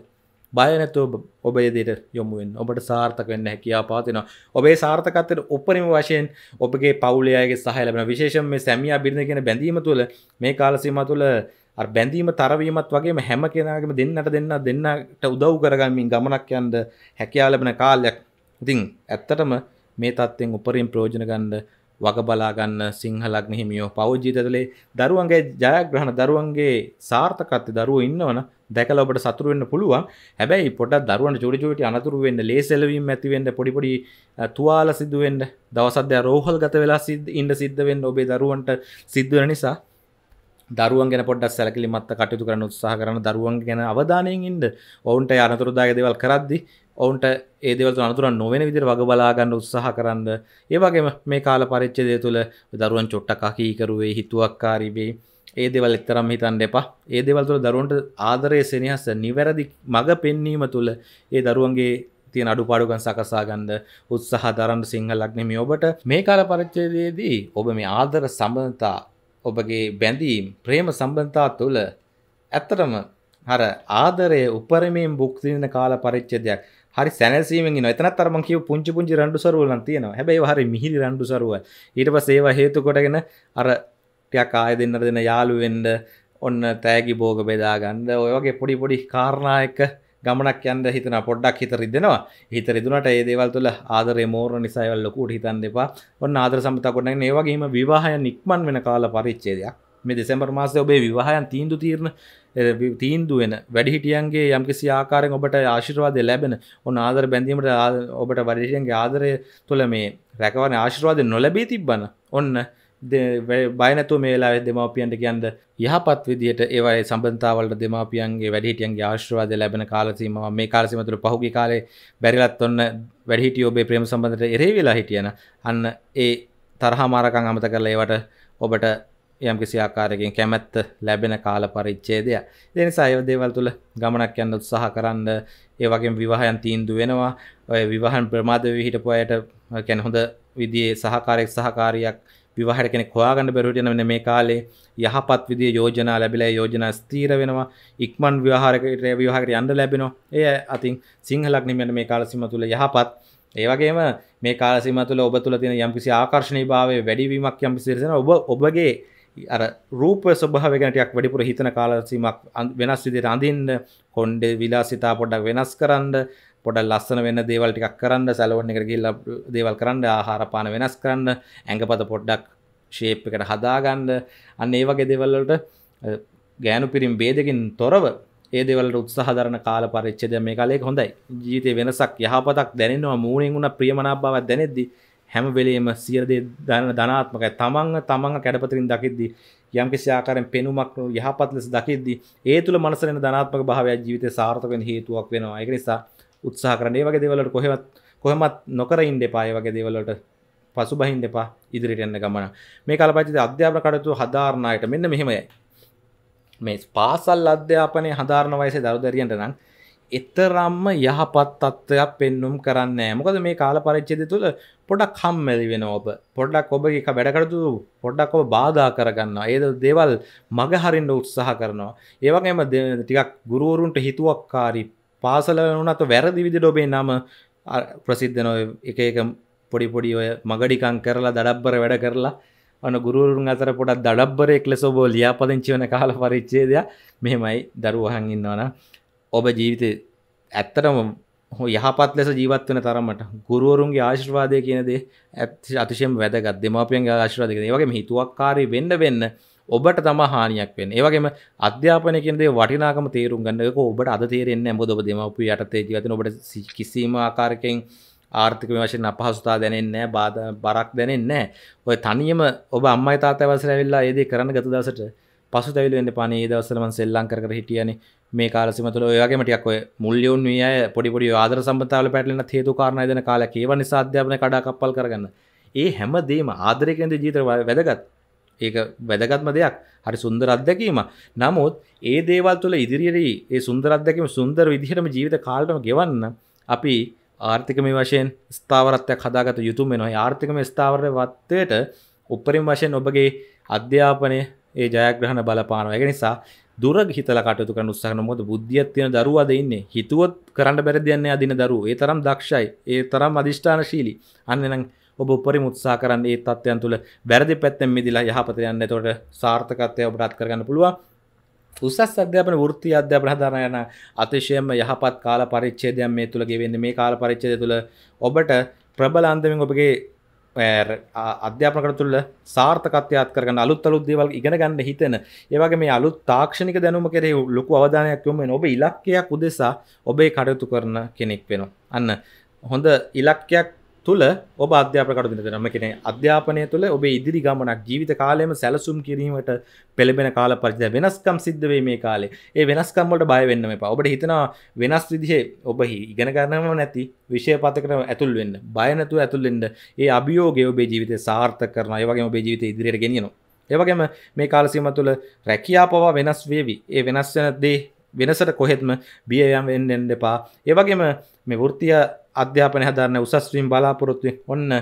බයනැතුව ඔබ එදිට යොමුුවෙන් ඔබට සාර්ථක වෙන්න හැකියා පාතිනවා ඔබේ සාර්ථකත්තයට උපරිම වශයෙන් ඔබගේ පවුලයාගේ සහලබන විශේෂම සැමිය බිරිඳ කියෙන බැඳීම තුළ මේ කාලසීම තුළ බැඳීම තරවීමත් වගේ හැම කෙනගම දෙන්නට දෙන්න දෙන්නට උදව් කරගමින් ගමනක් යන්ද හැකයාලබෙන කාලයක් ඉතිං ඇත්තටම මේ තත්වෙන් උපරින් ප්‍රෝජන ගන්ඩ වග බලාගන්න සිංහලක් හිමියෝ පෞද්ජීතදලේ දරුවන්ගේ ජයග්‍රහණ දරුවන්ගේ සාර්ථකත්ය දරුව ඉන්නවන දැකලවට සතුරුවන්න පුළුවන් හැබැයි පොට දරුවන් චොරිචොට අනතුරුවෙන්න්න ලේසෙලවීම ඇතිවෙන්ට පොඩිපොඩි තුවාල සිදුවෙන්ට දවසද රෝහල් ගත වෙලා සිද ඉන්ඩ සිද්ධවෙන්න ඔබේ දරුවන්ට සිද්ධ නිසා දරුවන් ගැන පොඩ්ඩක් සැලකිලිමත් කටයුතු කරන්න උත්සාහ කරන දරුවන් ගැන අවධානයෙන් ඉන්න ඔවුන්ට අනතුරුදායක දේවල් කරද්දී ඔවුන්ට ඒ දේවල් අනතුරු නොවන විදිහට වග බලා ගන්න උත්සාහ කරන්න ඒ වගේම මේ කාල පරිච්ඡේදය තුළ දරුවන් චොට්ටක් අකීකරුවේ හිතුවක්කාරී වේ ඒ දේවල් එක්තරම් හිතන්න එපා ඒ දේවල් තුළ දරුවන්ට ආදරය සෙනෙහස නිවැරදි මඟ පෙන්වීම තුළ ඒ දරුවන්ගේ තියෙන අඩුපාඩුකන් සකසා ගන්න උත්සාහ දරන්න සිංහලක් නෙමෙයි ඔබට මේ කාල පරිච්ඡේදයේදී ඔබ මේ ආදර සමතා ඔබගේ බැඳීම් ප්‍රේම සම්බන්ධතා තුළ ඇත්තටම හර ආදරය උපරමයෙන් බුක්තින කාල පරිච්චදයක් හරි සැනසීමෙන් ඉන්න එතනත් අර මං කියව පුංචි පුංචි රණ්ඩු සරුවලන් තියෙනවා හැබැයි හරි මිහිරි රණ්ඩු සරුව ඊට පස්සේ ඒවා හේතු කොටගෙන අර ටිකක් ආයෙ දෙන්න දෙන යාළු වෙන්න ඔන්න තෑගි භෝග බෙදා ගන්න ඔය වගේ පොඩි පොඩි කාරණා එක ගමනක් යන්න හිතන පොඩ්ඩක් හිත රිදෙනවා හිත රිදුනට ඒ දේවල් තුළ ආදරේ මෝර නිසා ඒවල් ලොකුට හිතන්න එපා. ඔන්න ආදර සම්පත ගොඩනගෙන ඒ වගේම විවාහය නික්මන් වෙන කාල පරිච්ඡේදයක්. මේ දෙසැම්බර් මාසයේ ඔබේ විවාහයන් තීන්දුව తీරන තීන්දුව වෙන වැඩිහිටියන්ගේ යම්කිසි ආකාරයෙන් ඔබට ආශිර්වාද ලැබෙන ඔන්න ආදර බැඳීමට ඔබට වැඩිහිටියන්ගේ ආදරය තුළ මේ රැකවරණ ආශිර්වාද නොලැබී තිබ්බන ඔන්න බය නැතුව මේ වෙලාවේ දෙමාපියන්ට කියන්න යහපත් විදියට ඒවයි සම්බන්ධතාවලට දෙමාපියන්ගේ වැඩිහිටියන්ගේ ආශිර්වාද ලැබෙන කාල සීමාව මේ කාල සීමාව තුළ පහුගිය කාලේ බැරිලත් ඔන්න වැඩිහිටියෝ ඔබේ ප්‍රේම සම්බන්ධයට එරෙහි වෙලා හිටියන අන්න ඒ තරහා මාරකම් අමතක කරලා ඒවට ඔබට යම්කිසි ආකාරයකින් කැමැත්ත ලැබෙන කාල පරිච්ඡේදය. ඒ නිසා ඒ දේවල් තුල ගමනක් යන්න උත්සාහ කරන්න ඒ වගේම විවාහයන් තීන්දුව වෙනවා. ඔය විවාහන් ප්‍රමාද වෙවි හිටපු අයට කියන්නේ හොඳ විදිහේ සහකාරයක් සහකාරියක් විවාහට කෙනෙක් හොයාගන්න බැරුවට යන මෙන්න මේ කාලේ යහපත් විදිහේ යෝජනා ලැබිලා ඒ යෝජනා ස්ථීර වෙනවා ඉක්මන් විවාහයකට විවාහයකට යන්න ලැබෙනවා ඒ අතින් සිංහ ලග්නෙ මෙන්න මේ කාල සීමා තුල යහපත් ඒ වගේම මේ කාල සීමා තුළ ඔබ තුළ තියෙන යම්කිසි ආකර්ෂණීයභාවය වැඩිවීමක් යම්කිසි ඉරසන ඔබ ඔබගේ අර රූප ස්වභාවය ගැන ටිකක් වැඩිපුර හිතන කාල සීමාවක් වෙනස් විදිහට අඳින්න කොණ්ඩේ විලාසිතා පොඩ්ඩක් වෙනස් කරන්න පොඩල් ලස්සන වෙන්න දේවල් ටිකක් කරන්න සැලවන් එකට ගිල්ල දේවල් කරන්න ආහාරපාන වෙනස් කරන්න ඇඟපත පොඩ්ඩක් ශේප් එකට හදාගන්න අන්න ඒ වගේ දෙවල්වලට ගෑනු පිරිම් බේදකින් තොරව ඒ දෙවලට උත්සාහරන කාල පරිච්චද මේ කාලේ හොඳයි ජීවිතය වෙනසක් යහපතක් දැනෙනවා මූුණෙන් වුණ ප්‍රියමනාභාවක් දැනෙද්දි හැම වෙලේම සියදේ දන ධනාත්මකයි තමන්ව තමන්ව කැඩපතරින් දකිද්දි යම් කිසි ආකාරයෙන් පෙනුමක් යහපත් ලෙස දකිද්දි ඒ තුල මනසරෙන ධනාත්මක භාවය ජීවිතේ සාර්ථක වෙන හේතුවක් වෙනවා ඒක නිසා උත්සාහ කරන ඒ වගේ දෙවලට කොහෙවත් කොහමත් නොකර ඉන්න එපා ඒ වගේ දෙවලට පසු බහින්න එපා ඉදිරිට යන්න ගමන මේ කලපචිත අධ්‍යාපන කටයුතු හදාරණයට මෙන්න මෙහෙමයි මේ පාසල් අධ්‍යාපනය හදාරණ වයසේ දරුදරියන්ට නම් එතරම්ම යහපත් තත්ත්වයක් පෙන්නුම් කරන්න මොකද මේ කාල පරිච්චෙද තුළ පොඩක් කම්මැලි වෙන ඔබ පොඩ්ඩක් ඔබ එක වැඩකරතු පොඩ්ඩක් ඔබ බාධා කරගන්න ඒද දේවල් මගහරින්ට උත්සාහ කරනවා ඒවගේම ටිකක් ගුරුවරුන්ට හිතුවක්කාරී පාසල වනත් වැරදි විදිට ඔබේ නම ප්‍රසිද්ධ නොය එක එක පොඩි පොඩි ඔය මගඩිකං කරලා දඩබ්බර වැඩ කරලා අන ගුරුන් අතර පොඩත් දඩබ්බරෙක් ලෙස ඔබෝ ලියාපදිංචි වන කාල පරිච්චේදයක් මෙහෙමයි දරුවහන් ඉන්නවන ඔබ ජීවිතය ඇත්තටම හෝ යහපත් ලෙස ජීවත් වන තරමට ගුරුවරුන්ගේ ආශිර්වාදය කියනදේ ඇත් අතිශයෙන් වැදගත් දෙමාපියන්ගේ ආශිර්වාදක වගේ හිතුවක්කාරී වෙන්න වෙන්න ඔබට තම හානියක් වෙන ඒවගේම අධ්‍යාපනයකදේ වටිනාකම තේරුම් ගන්නක ඔබට අද තේරෙන්න ඇබ ඔබ දෙමපු යටතේ ජීවතන ඔබට කිසිීම ආකාරකෙන් ආර්ථික වශයෙන් අපහසුතා දැනෙන්නෑ බාධ බරක් දැනෙන්නෑ ඔය තනියම ඔබ අම්මයි තාතවස ඇවිල්ලා ඒදේ කරන්න ගතු දසට පසු ඇවිලෙන්න්න පන ඒ දවසලම සෙල්ලං කර හිටියන මේ කාලසිමතුල ඔයාගේමටයක් ඔය මුල්ලියුන් විය පොඩිපොඩි ආදර සම්බතාවල පැටලෙන හේතු කාරණය දන කාලා ඒවනි සාධ්‍යාපන කඩා කප්පල් කරගන්න ඒ හැම දේම ආදරයකෙන්ද ජීතර වැදගත් ඒක වැදගත්ම දෙයක් හරි සුන්දර අත්දැකීම. නමුත් ඒ දේවල් තුළ ඉදිරියේදී ඒ සුන්දර අත්දැකීම සුන්දර විදිහටම ජීවිත කාලෙටම ගෙවන්න අපි ආර්ථිකමය වශයෙන් ස්ථාවරත්වයක් හදාගත යුතුම වෙනවා. ඒ ආර්ථිකමය ස්ථාවරත්වයට උපරිම වශයෙන් ඔබගේ අධ්‍යාපනය ඒ ජයග්‍රහණ බලපානවා. ඒක නිසා දුර හිතලා කටයුතු කරන උත්සාහ කරන මොකද බුද්ධියක් තියෙන දරුවාද ඉන්නේ. හිතුවොත් කරන්න බැරි දෙයක් නෑ අදින දරුවෝ. ඒ තරම් දක්ෂයි. ඒ තරම් අදිෂ්ඨානශීලී. අන්න එනම් ඔබ උපරිම උත්සාහ කරන්න ඒ තත්ත්වයන් තුළ වැරදි පැත්තෙන් මිදිලා යහපත යන්න. එතකොට සාර්ථකත්වය ඔබට අත් කරගන්න පුළුවන්. උසස් අධ්‍යාපන වෘත්ති අධ්‍යාපන හදාරන යන අතිශයම යහපත් කාල පරිච්ඡේදයක් මේ තුල ගෙවෙන්නේ. මේ කාල පරිච්ඡේදය තුළ ඔබට ප්‍රබල අන්දමින් ඔබගේ අධ්‍යාපන කර තුළ සාර්ථකත්වයක් කරගන්න අලුත් අලුත් දේවල් ඉගෙන ගන්න හිතෙන ඒ වගේ මේ අලුත් තාක්ෂණික දැනුම කෙරෙහි ලොකු අවධානයක් යොමු වෙන ඔබ ඉලක්කයක් උදෙසා ඔබේ කටයුතු කරන කෙනෙක් වෙනවා අන්න හොඳ ඉලක්කයක් තුළ ඔබ අධ්‍යාපකට දෙනම කෙනෙ අධ්‍යාපනය තුළ ඔබ ඉදිරි ගමනක් ජීවිත කාලයම සැලසුම් කිරීමට පෙළබෙන කාල පරිද වෙනස්කම් සිද්ධවේ මේ කාලේ ඒ වෙනස්කම්වලට බයවෙන්න එපා ඔබට හිතනවා වෙනස් විදිහේ ඔබ ඉගෙන ගන්නම නැති විෂය පතකට ඇතුල් වෙන්න බයනතු ඇතුල්ලෙන්ට ඒ අභියෝගය ඔබේ ජීවිතය සාර්ථ කරන ඒවගේ ඔබේ ජීවිත ඉදිරියට ගෙනියනවා ඒවගේම මේ කාලසීම තුළ රැකියාපවා වෙනස් වේවි ඒ වෙනස් වෙන දේ වෙනසට කොහෙත්ම බියයම් වෙන්න එන්න එපා ඒවගේම මේ වෘත්තිය අධ්‍යාපන හදරන උසස්වීම් බලාපොරොත්තුවෙන් ඔන්න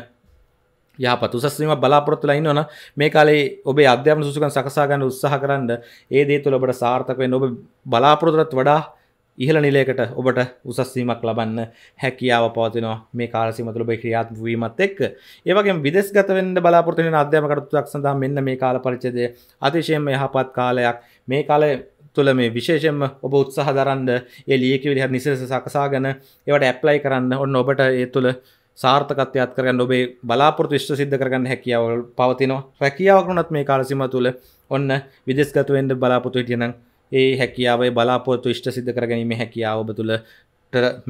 යහපත් උසස්වීම බලාපොරොත්තුලා ඉන්නවනම් මේ කාලේ ඔබේ අධ්‍යාපන සුසුකම් සකසා ගන්න උත්සාහ කරන්න ඒ දේ තුළ ඔබට සාර්ථක වෙන්න ඔබ බලාපොරොත්තුටත් වඩා ඉහළ නිලයකට ඔබට උසස්වීමක් ලබන්න හැකියාව පවතිනවා මේ කාලසීම තුළ ඔබේ ක්‍රියාත්මක වීමත් එක්ක ඒ වගේම විදේශගත වෙන්න බලාපොරොත්තු වෙන අධ්‍යාපන කටයුතුක් සඳහා මෙන්න මේ කාල පරිච්ඡේදය අතිශයින්ම යහපත් කාලයක් මේ කාලේ තුළ මේ විශේෂෙන්ම ඔබ උත්සාහ දරන්න ඒ ලියකිවිලි හරි නිසලස සකසාගෙන ඒවට ඇප්ලයි කරන්න ඔන්න ඔබට ඒ තුළ සාර්ථකත්වයක් කරගන්න ඔබේ බලාපොරොත්තු ඉෂ්ට සිද්ධ කරගන්න හැකියාව පවතිනවා රැකියාවක් වුණත් මේ කාල සීමාව තුළ ඔන්න විදේශගත වෙන්න බලාපොරොත්තු හිටියනම් ඒ හැකියාවේ බලාපොරොත්තු ඉෂ්ට සිද්ධ කරගැනීමේ හැකියාව ඔබ තුළ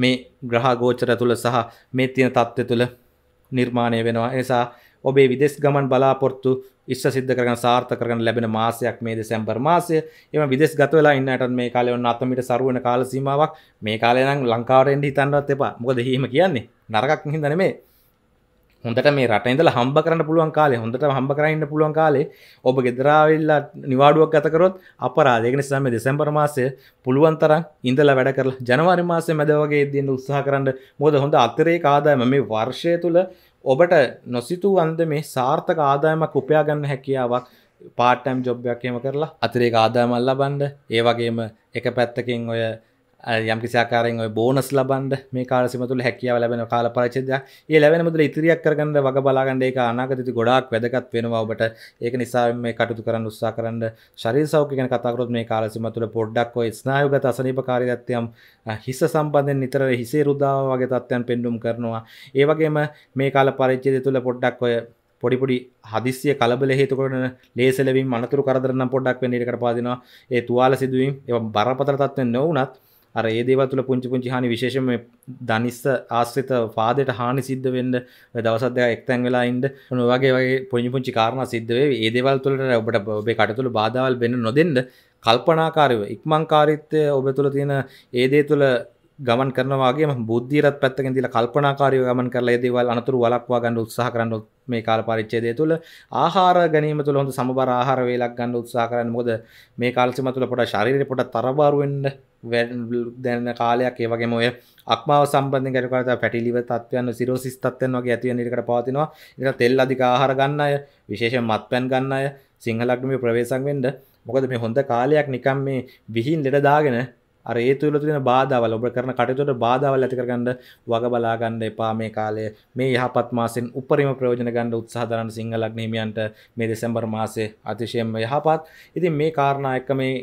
මේ ග්‍රහ ගෝචර තුළ සහ මේ තියෙන තත්ත්වය තුළ නිර්මාණය වෙනවා එනිසා ඔබේ විදෙස් ගමන් බලාපොරොත්තු ඉස්ස සිද්ධ කරන සාර්ථ කරන ලැබෙන මාසයක් මේ දෙසැම්බර් මාසය එම විදෙස් ගත වෙලා ඉන්නට මේ කාලය ඔන්න අතමිට සරුවන කාල සීමාවක් මේ කාලය නම් ලංකාවරෙන්ට හිතන්නවත් එපා මොකද හීම කියන්නේ නරකක් හින්දා නෙමේ හොඳට මේ රට ඉඳලා හම්බ කරන්න පුළුවන් කාලේ හොඳට හම්බ කරගෙන ඉන්න පුළුවන් කාලේ ඔබ ගෙදරාවිල්ලා නිවාඩුවක් ගත කරොත් අපරාධ ඒක නිසා මේ දෙසැම්බර් මාසය පුළුවන් තරම් ඉඳලා වැඩ කරලා ජනවාරි මාසයේ මැද වගේ දෙන්න උත්සාහ කරන්න මොකද හොඳ අතිරේක ආදායම මේ වර්ෂය තුල ඔබට නොසිතු අන්ද මේ සාර්ථක ආදායමක් උපයාගන්න හැකියාවක් පාටම් ජොබ්යක් හෙම කරලා අතරේ ආදායමල් ලබන්ඩ ඒවගේම එක පැත්තකින් ඔය යම්කිසිාකාරෙන් බෝනස් ලබන්ඩ මේ කාලසිම තුළ හැකියාව ලැබෙන කාල පරචදය ඒ ලැබෙන මුදල ඉතිරියක් කරගන්න වග බලාගන්න එක අනාගතති ගොඩක් වැදගත් වෙනවා ඔබට ඒක නිසා මේ කටතු කරන්න උත්සා කරන්න ශරි සෞඛ්‍යගෙන කතාකරොත් මේ කාලසිම තුළ පොඩ්ඩක් ඔය ස්නායුගත අසනීපකාරීත්වයම් හිස සම්බන්ධෙන් නිතර හිසේ රුදාව වගේ තත්ත්වයන් පෙන්ඩුම් කරනවා ඒවගේම මේ කාල පරිච්චේද තුළ පොඩ්ඩක් ඔය පොඩිපොඩි හදිස්සිය කලබල හේතුකරන ලේසලවීම අනතුරු කරදරනම් පොඩ්ඩක් වෙන ඉඩකට පාදිනවා ඒ තුවාල සිදුවීම් ඒ බරපතල තත්ත්වෙන් නොවුනත් අර ඒ දේවල් තුල පුංචි පුංචි හානි විශේෂයෙන්ම ධනිස්ස ආශ්‍රිත පාදයට හානි සිද්ධ වෙන්න දවස් දෙකක් එක්තැන් වෙලා ඉන්න ඔය වගේ වගේ පුංචි පුංචි කාරණා සිද්ධ වෙවි. ඒ දේවල් තුලට ඔබට ඔබේ කටතුල බාධාවල් වෙන්න නොදෙන්න කල්පනාකාරීව ඉක්මන්කාරීත්වය ඔබ තුල තියෙන ඒ දේ තුල ගමන් කරනවාගේ බුද්ධියරත් පැත්තකින් දීලා කල්පනාකාරීව ගමන් කරලා ඒ දේවල් අනතුරු වළක්වා ගන්න උත්සාහ කරන මේ කාල පරිච්ඡේදය තුළ ආහාර ගැනීම තුළ හොඳ සමබර ආහාර වේලක් ගන්න උත්සාහ කරන්න මොකද මේ කාල සීමාව තුළ පොඩක් ශරීරේ පොඩක් තරබාරු වෙන්න දැන කාලයක් ඒවගේම ඔය අක්මාව සම්බන්ධ කරකට පැටිලිව තත්වයන්න සිරෝසිස් තත්වයන් වගේ ඇතිව නිකට පවතිනවා එ තෙල් අධික ආහර ගන්න අය විශේෂ මත්පැන් ගන්න අය සිංහලක්ම ප්‍රවේශන් වෙන්ඩ මොකද මේ හොඳ කාලයක් නිකම් මේ විහින් ලෙඩදාගෙන ඒ තුළ තියෙන බාධාවල ඔබ කරන කටයුතුට බාධාවල් ඇතිකරගන්න වග බලාගන්න එපා මේ කාලය මේ යහපත් මාසෙන් උපරිම ප්‍රයෝජන ගන්න උත්සාහදරන සිංහලක් නහිමියන්ට මේ දෙසැම්බර් මාසේ අතිශයෙන්ම යහපත් ඉතින් මේ කාරණා එක මේ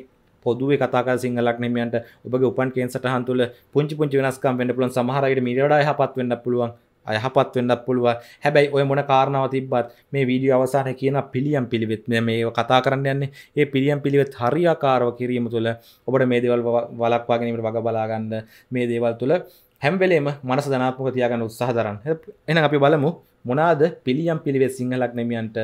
පොදුව කතා සිංහලක් නමයන්ට ඔබගේ උපන් කේන් සටහන් තුළ පුංචි පුංචි වෙනස්කම් වෙන්න පුළුවන් සමහරකට මීඩා යහපත් වෙන්න පුළුවන් අයහපත් වෙන්නත් පුළුව හැබැයි ඔය මොන කාරණාව තිබ්බත් මේ වීඩියෝ අවසානයේ කියන පිළියම් පිළිවෙත් මේ කතා කරන්න යන්නේ ඒ පිළියම් පිළිවෙත් හරියාකාරව කිරීම තුළ ඔබට මේ දේවල් වළක්වා ගැනීමට වග බලා ගන්න මේ දේවල් තුළ හැම වෙලේම මනස ධනාත්මක තියාගන්න උත්සාහ දරන්න. එහෙනම් අපි බලමු මොනවාද පිළියම් පිළිවෙත් සිංහලක් නෙමියන්ට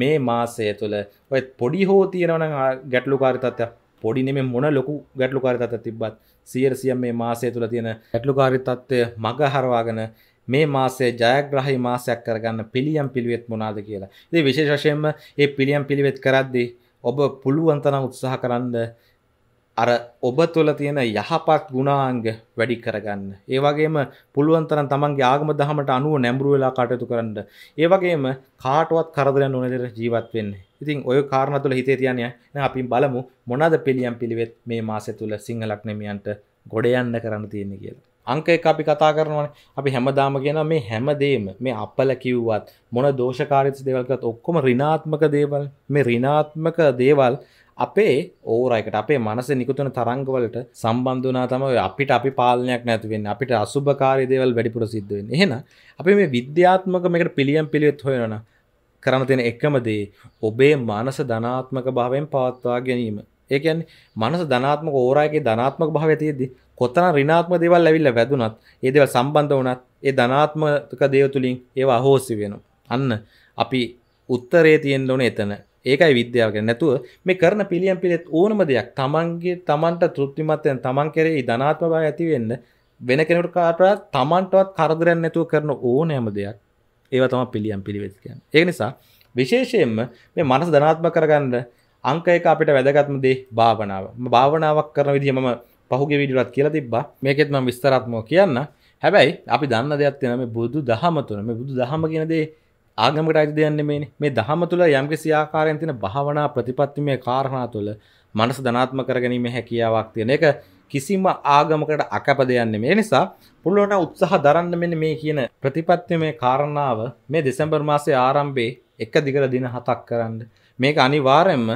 මේ මාසය තුළ ඔය පොඩි හෝ තියෙනවනම් ගැටලුකාරී තත්ත්වයක් පොඩිනෙම මොන ලොකු ගැටලුකාරිතත තිබත් සියරසියම් මේ මාසය තුළ තියෙන ගැටලුකාරිතත්වය මග හරවාගෙන මේ මාසේ ජයග්‍රහහි මාසයක් කරගන්න පිළියම් පිළිවෙත් මොනාද කියලා ඒ විශේෂශයෙන්ම ඒ පිළියම් පිළිවෙත් කරද්දී ඔබ පුළුවන්තනම් උත්සාහ කරන්න අර ඔබ තුළ තියෙන යහපත් ගුණාංග වැඩි කරගන්න. ඒ වගේම පුළුවන් තරම් තමන්ගේ ආගම දහමට අනුව නැඹුරු වෙලා කටයුතු කරන්න. ඒ වගේම කාටවත් කරදරයක් නොවන විදිහට ජීවත් වෙන්න. ඉතින් ඔය කාරණා තුළ හිතේ තියන්න. දැන් අපි බලමු මොනවාද පිළියම් පිළිවෙත් මේ මාසය තුළ සිංහලක් නෙමියන්ට ගොඩ යන්න කරන්න තියෙන්නේ කියලා. අංක එක අපි කතා කරනවනේ අපි හැමදාම කියනවා මේ හැමදේම මේ අපල කිව්වත් මොන දෝෂකාරීත්ව දේවල් කිව්වත් ඔක්කොම ඍණාත්මක දේවල් මේ ඍණාත්මක දේවල් අපේ ඕරයකට අපේ මනස නිකුතුන තරංගවලට සම්බන්ධනා තම අපිට අපි පාලනයක් නැතිවෙන් අපිට අසුභකාරදේවල් වැඩිපුර සිද්ධුවෙන් එහෙන අපි මේ විද්‍යාත්මක මේකට පිළියම් පිළිවෙත් හොයන කරන තියෙන එකමදේ ඔබේ මනස ධනාත්මක භාවයෙන් පවත්වා ගැනීම ඒකන් මනස ධනාත්මක ඕරයගේ ධනාත්මක භාව ඇතියෙද කොතන රිනාත්ම දෙවල් ඇවිල්ල වැදුනත් ඒදව සම්බන්ධ වනත් ඒ ධනාත්මක දේව තුළින් ඒවා අහෝසි වෙන අන්න අපි උත්තරේ තියෙන් ඕන එතන ඒකයි විද්‍යාවගෙන නැතුව මේ කරන පිළියම් පිළිත් ඕනම දෙයක් තමන්ගේ තමන්ට තෘප්තිමත්යෙන් තමන් කෙරෙහි ධනාත්ම බව ඇතිවෙන්න වෙන කෙනෙකුට කාටවත් තමන්ටවත් කරදරයක් නැතුව කරන ඕනෑම දෙයක් ඒවා තමයි පිළියම් පිළිවෙත් කියන්නේ. ඒ නිසා විශේෂයෙන්ම මේ මනස ධනාත්මක කරගන්න අංක එක අපිට වැදගත්ම දේ භාවනාව. භාවනාවක් කරන විදිහ මම පහුගිය වීඩියෝවත් කියලා තිබ්බා. මේකෙත් මම විස්තරාත්මකව කියන්න. හැබැයි අපි දන්න දෙයක් තියෙනවා මේ බුදු දහම තුන. මේ බුදු දහම කියන දේ ආගමට අයිති දෙයන්න මේ මේ දහම තුළ යම්කි සියාකාරයෙන් තින භාවනා ප්‍රතිපත්තිමය කාරණා තුළ මනස ධනාත්ම කරගැනීම හැකියාවක් තියෙන එක කිසිම ආගමකට අකපදයන්නේ මේ නිසා පුළුවන උත්සාහ දරන්න මෙන්න මේ කියන ප්‍රතිපත්තිමය කාරණාව මේ දෙසැම්බර් මාසේ ආරම්භේ එක දිගට දින හතක් කරන්න මේක අනිවාර්යෙන්ම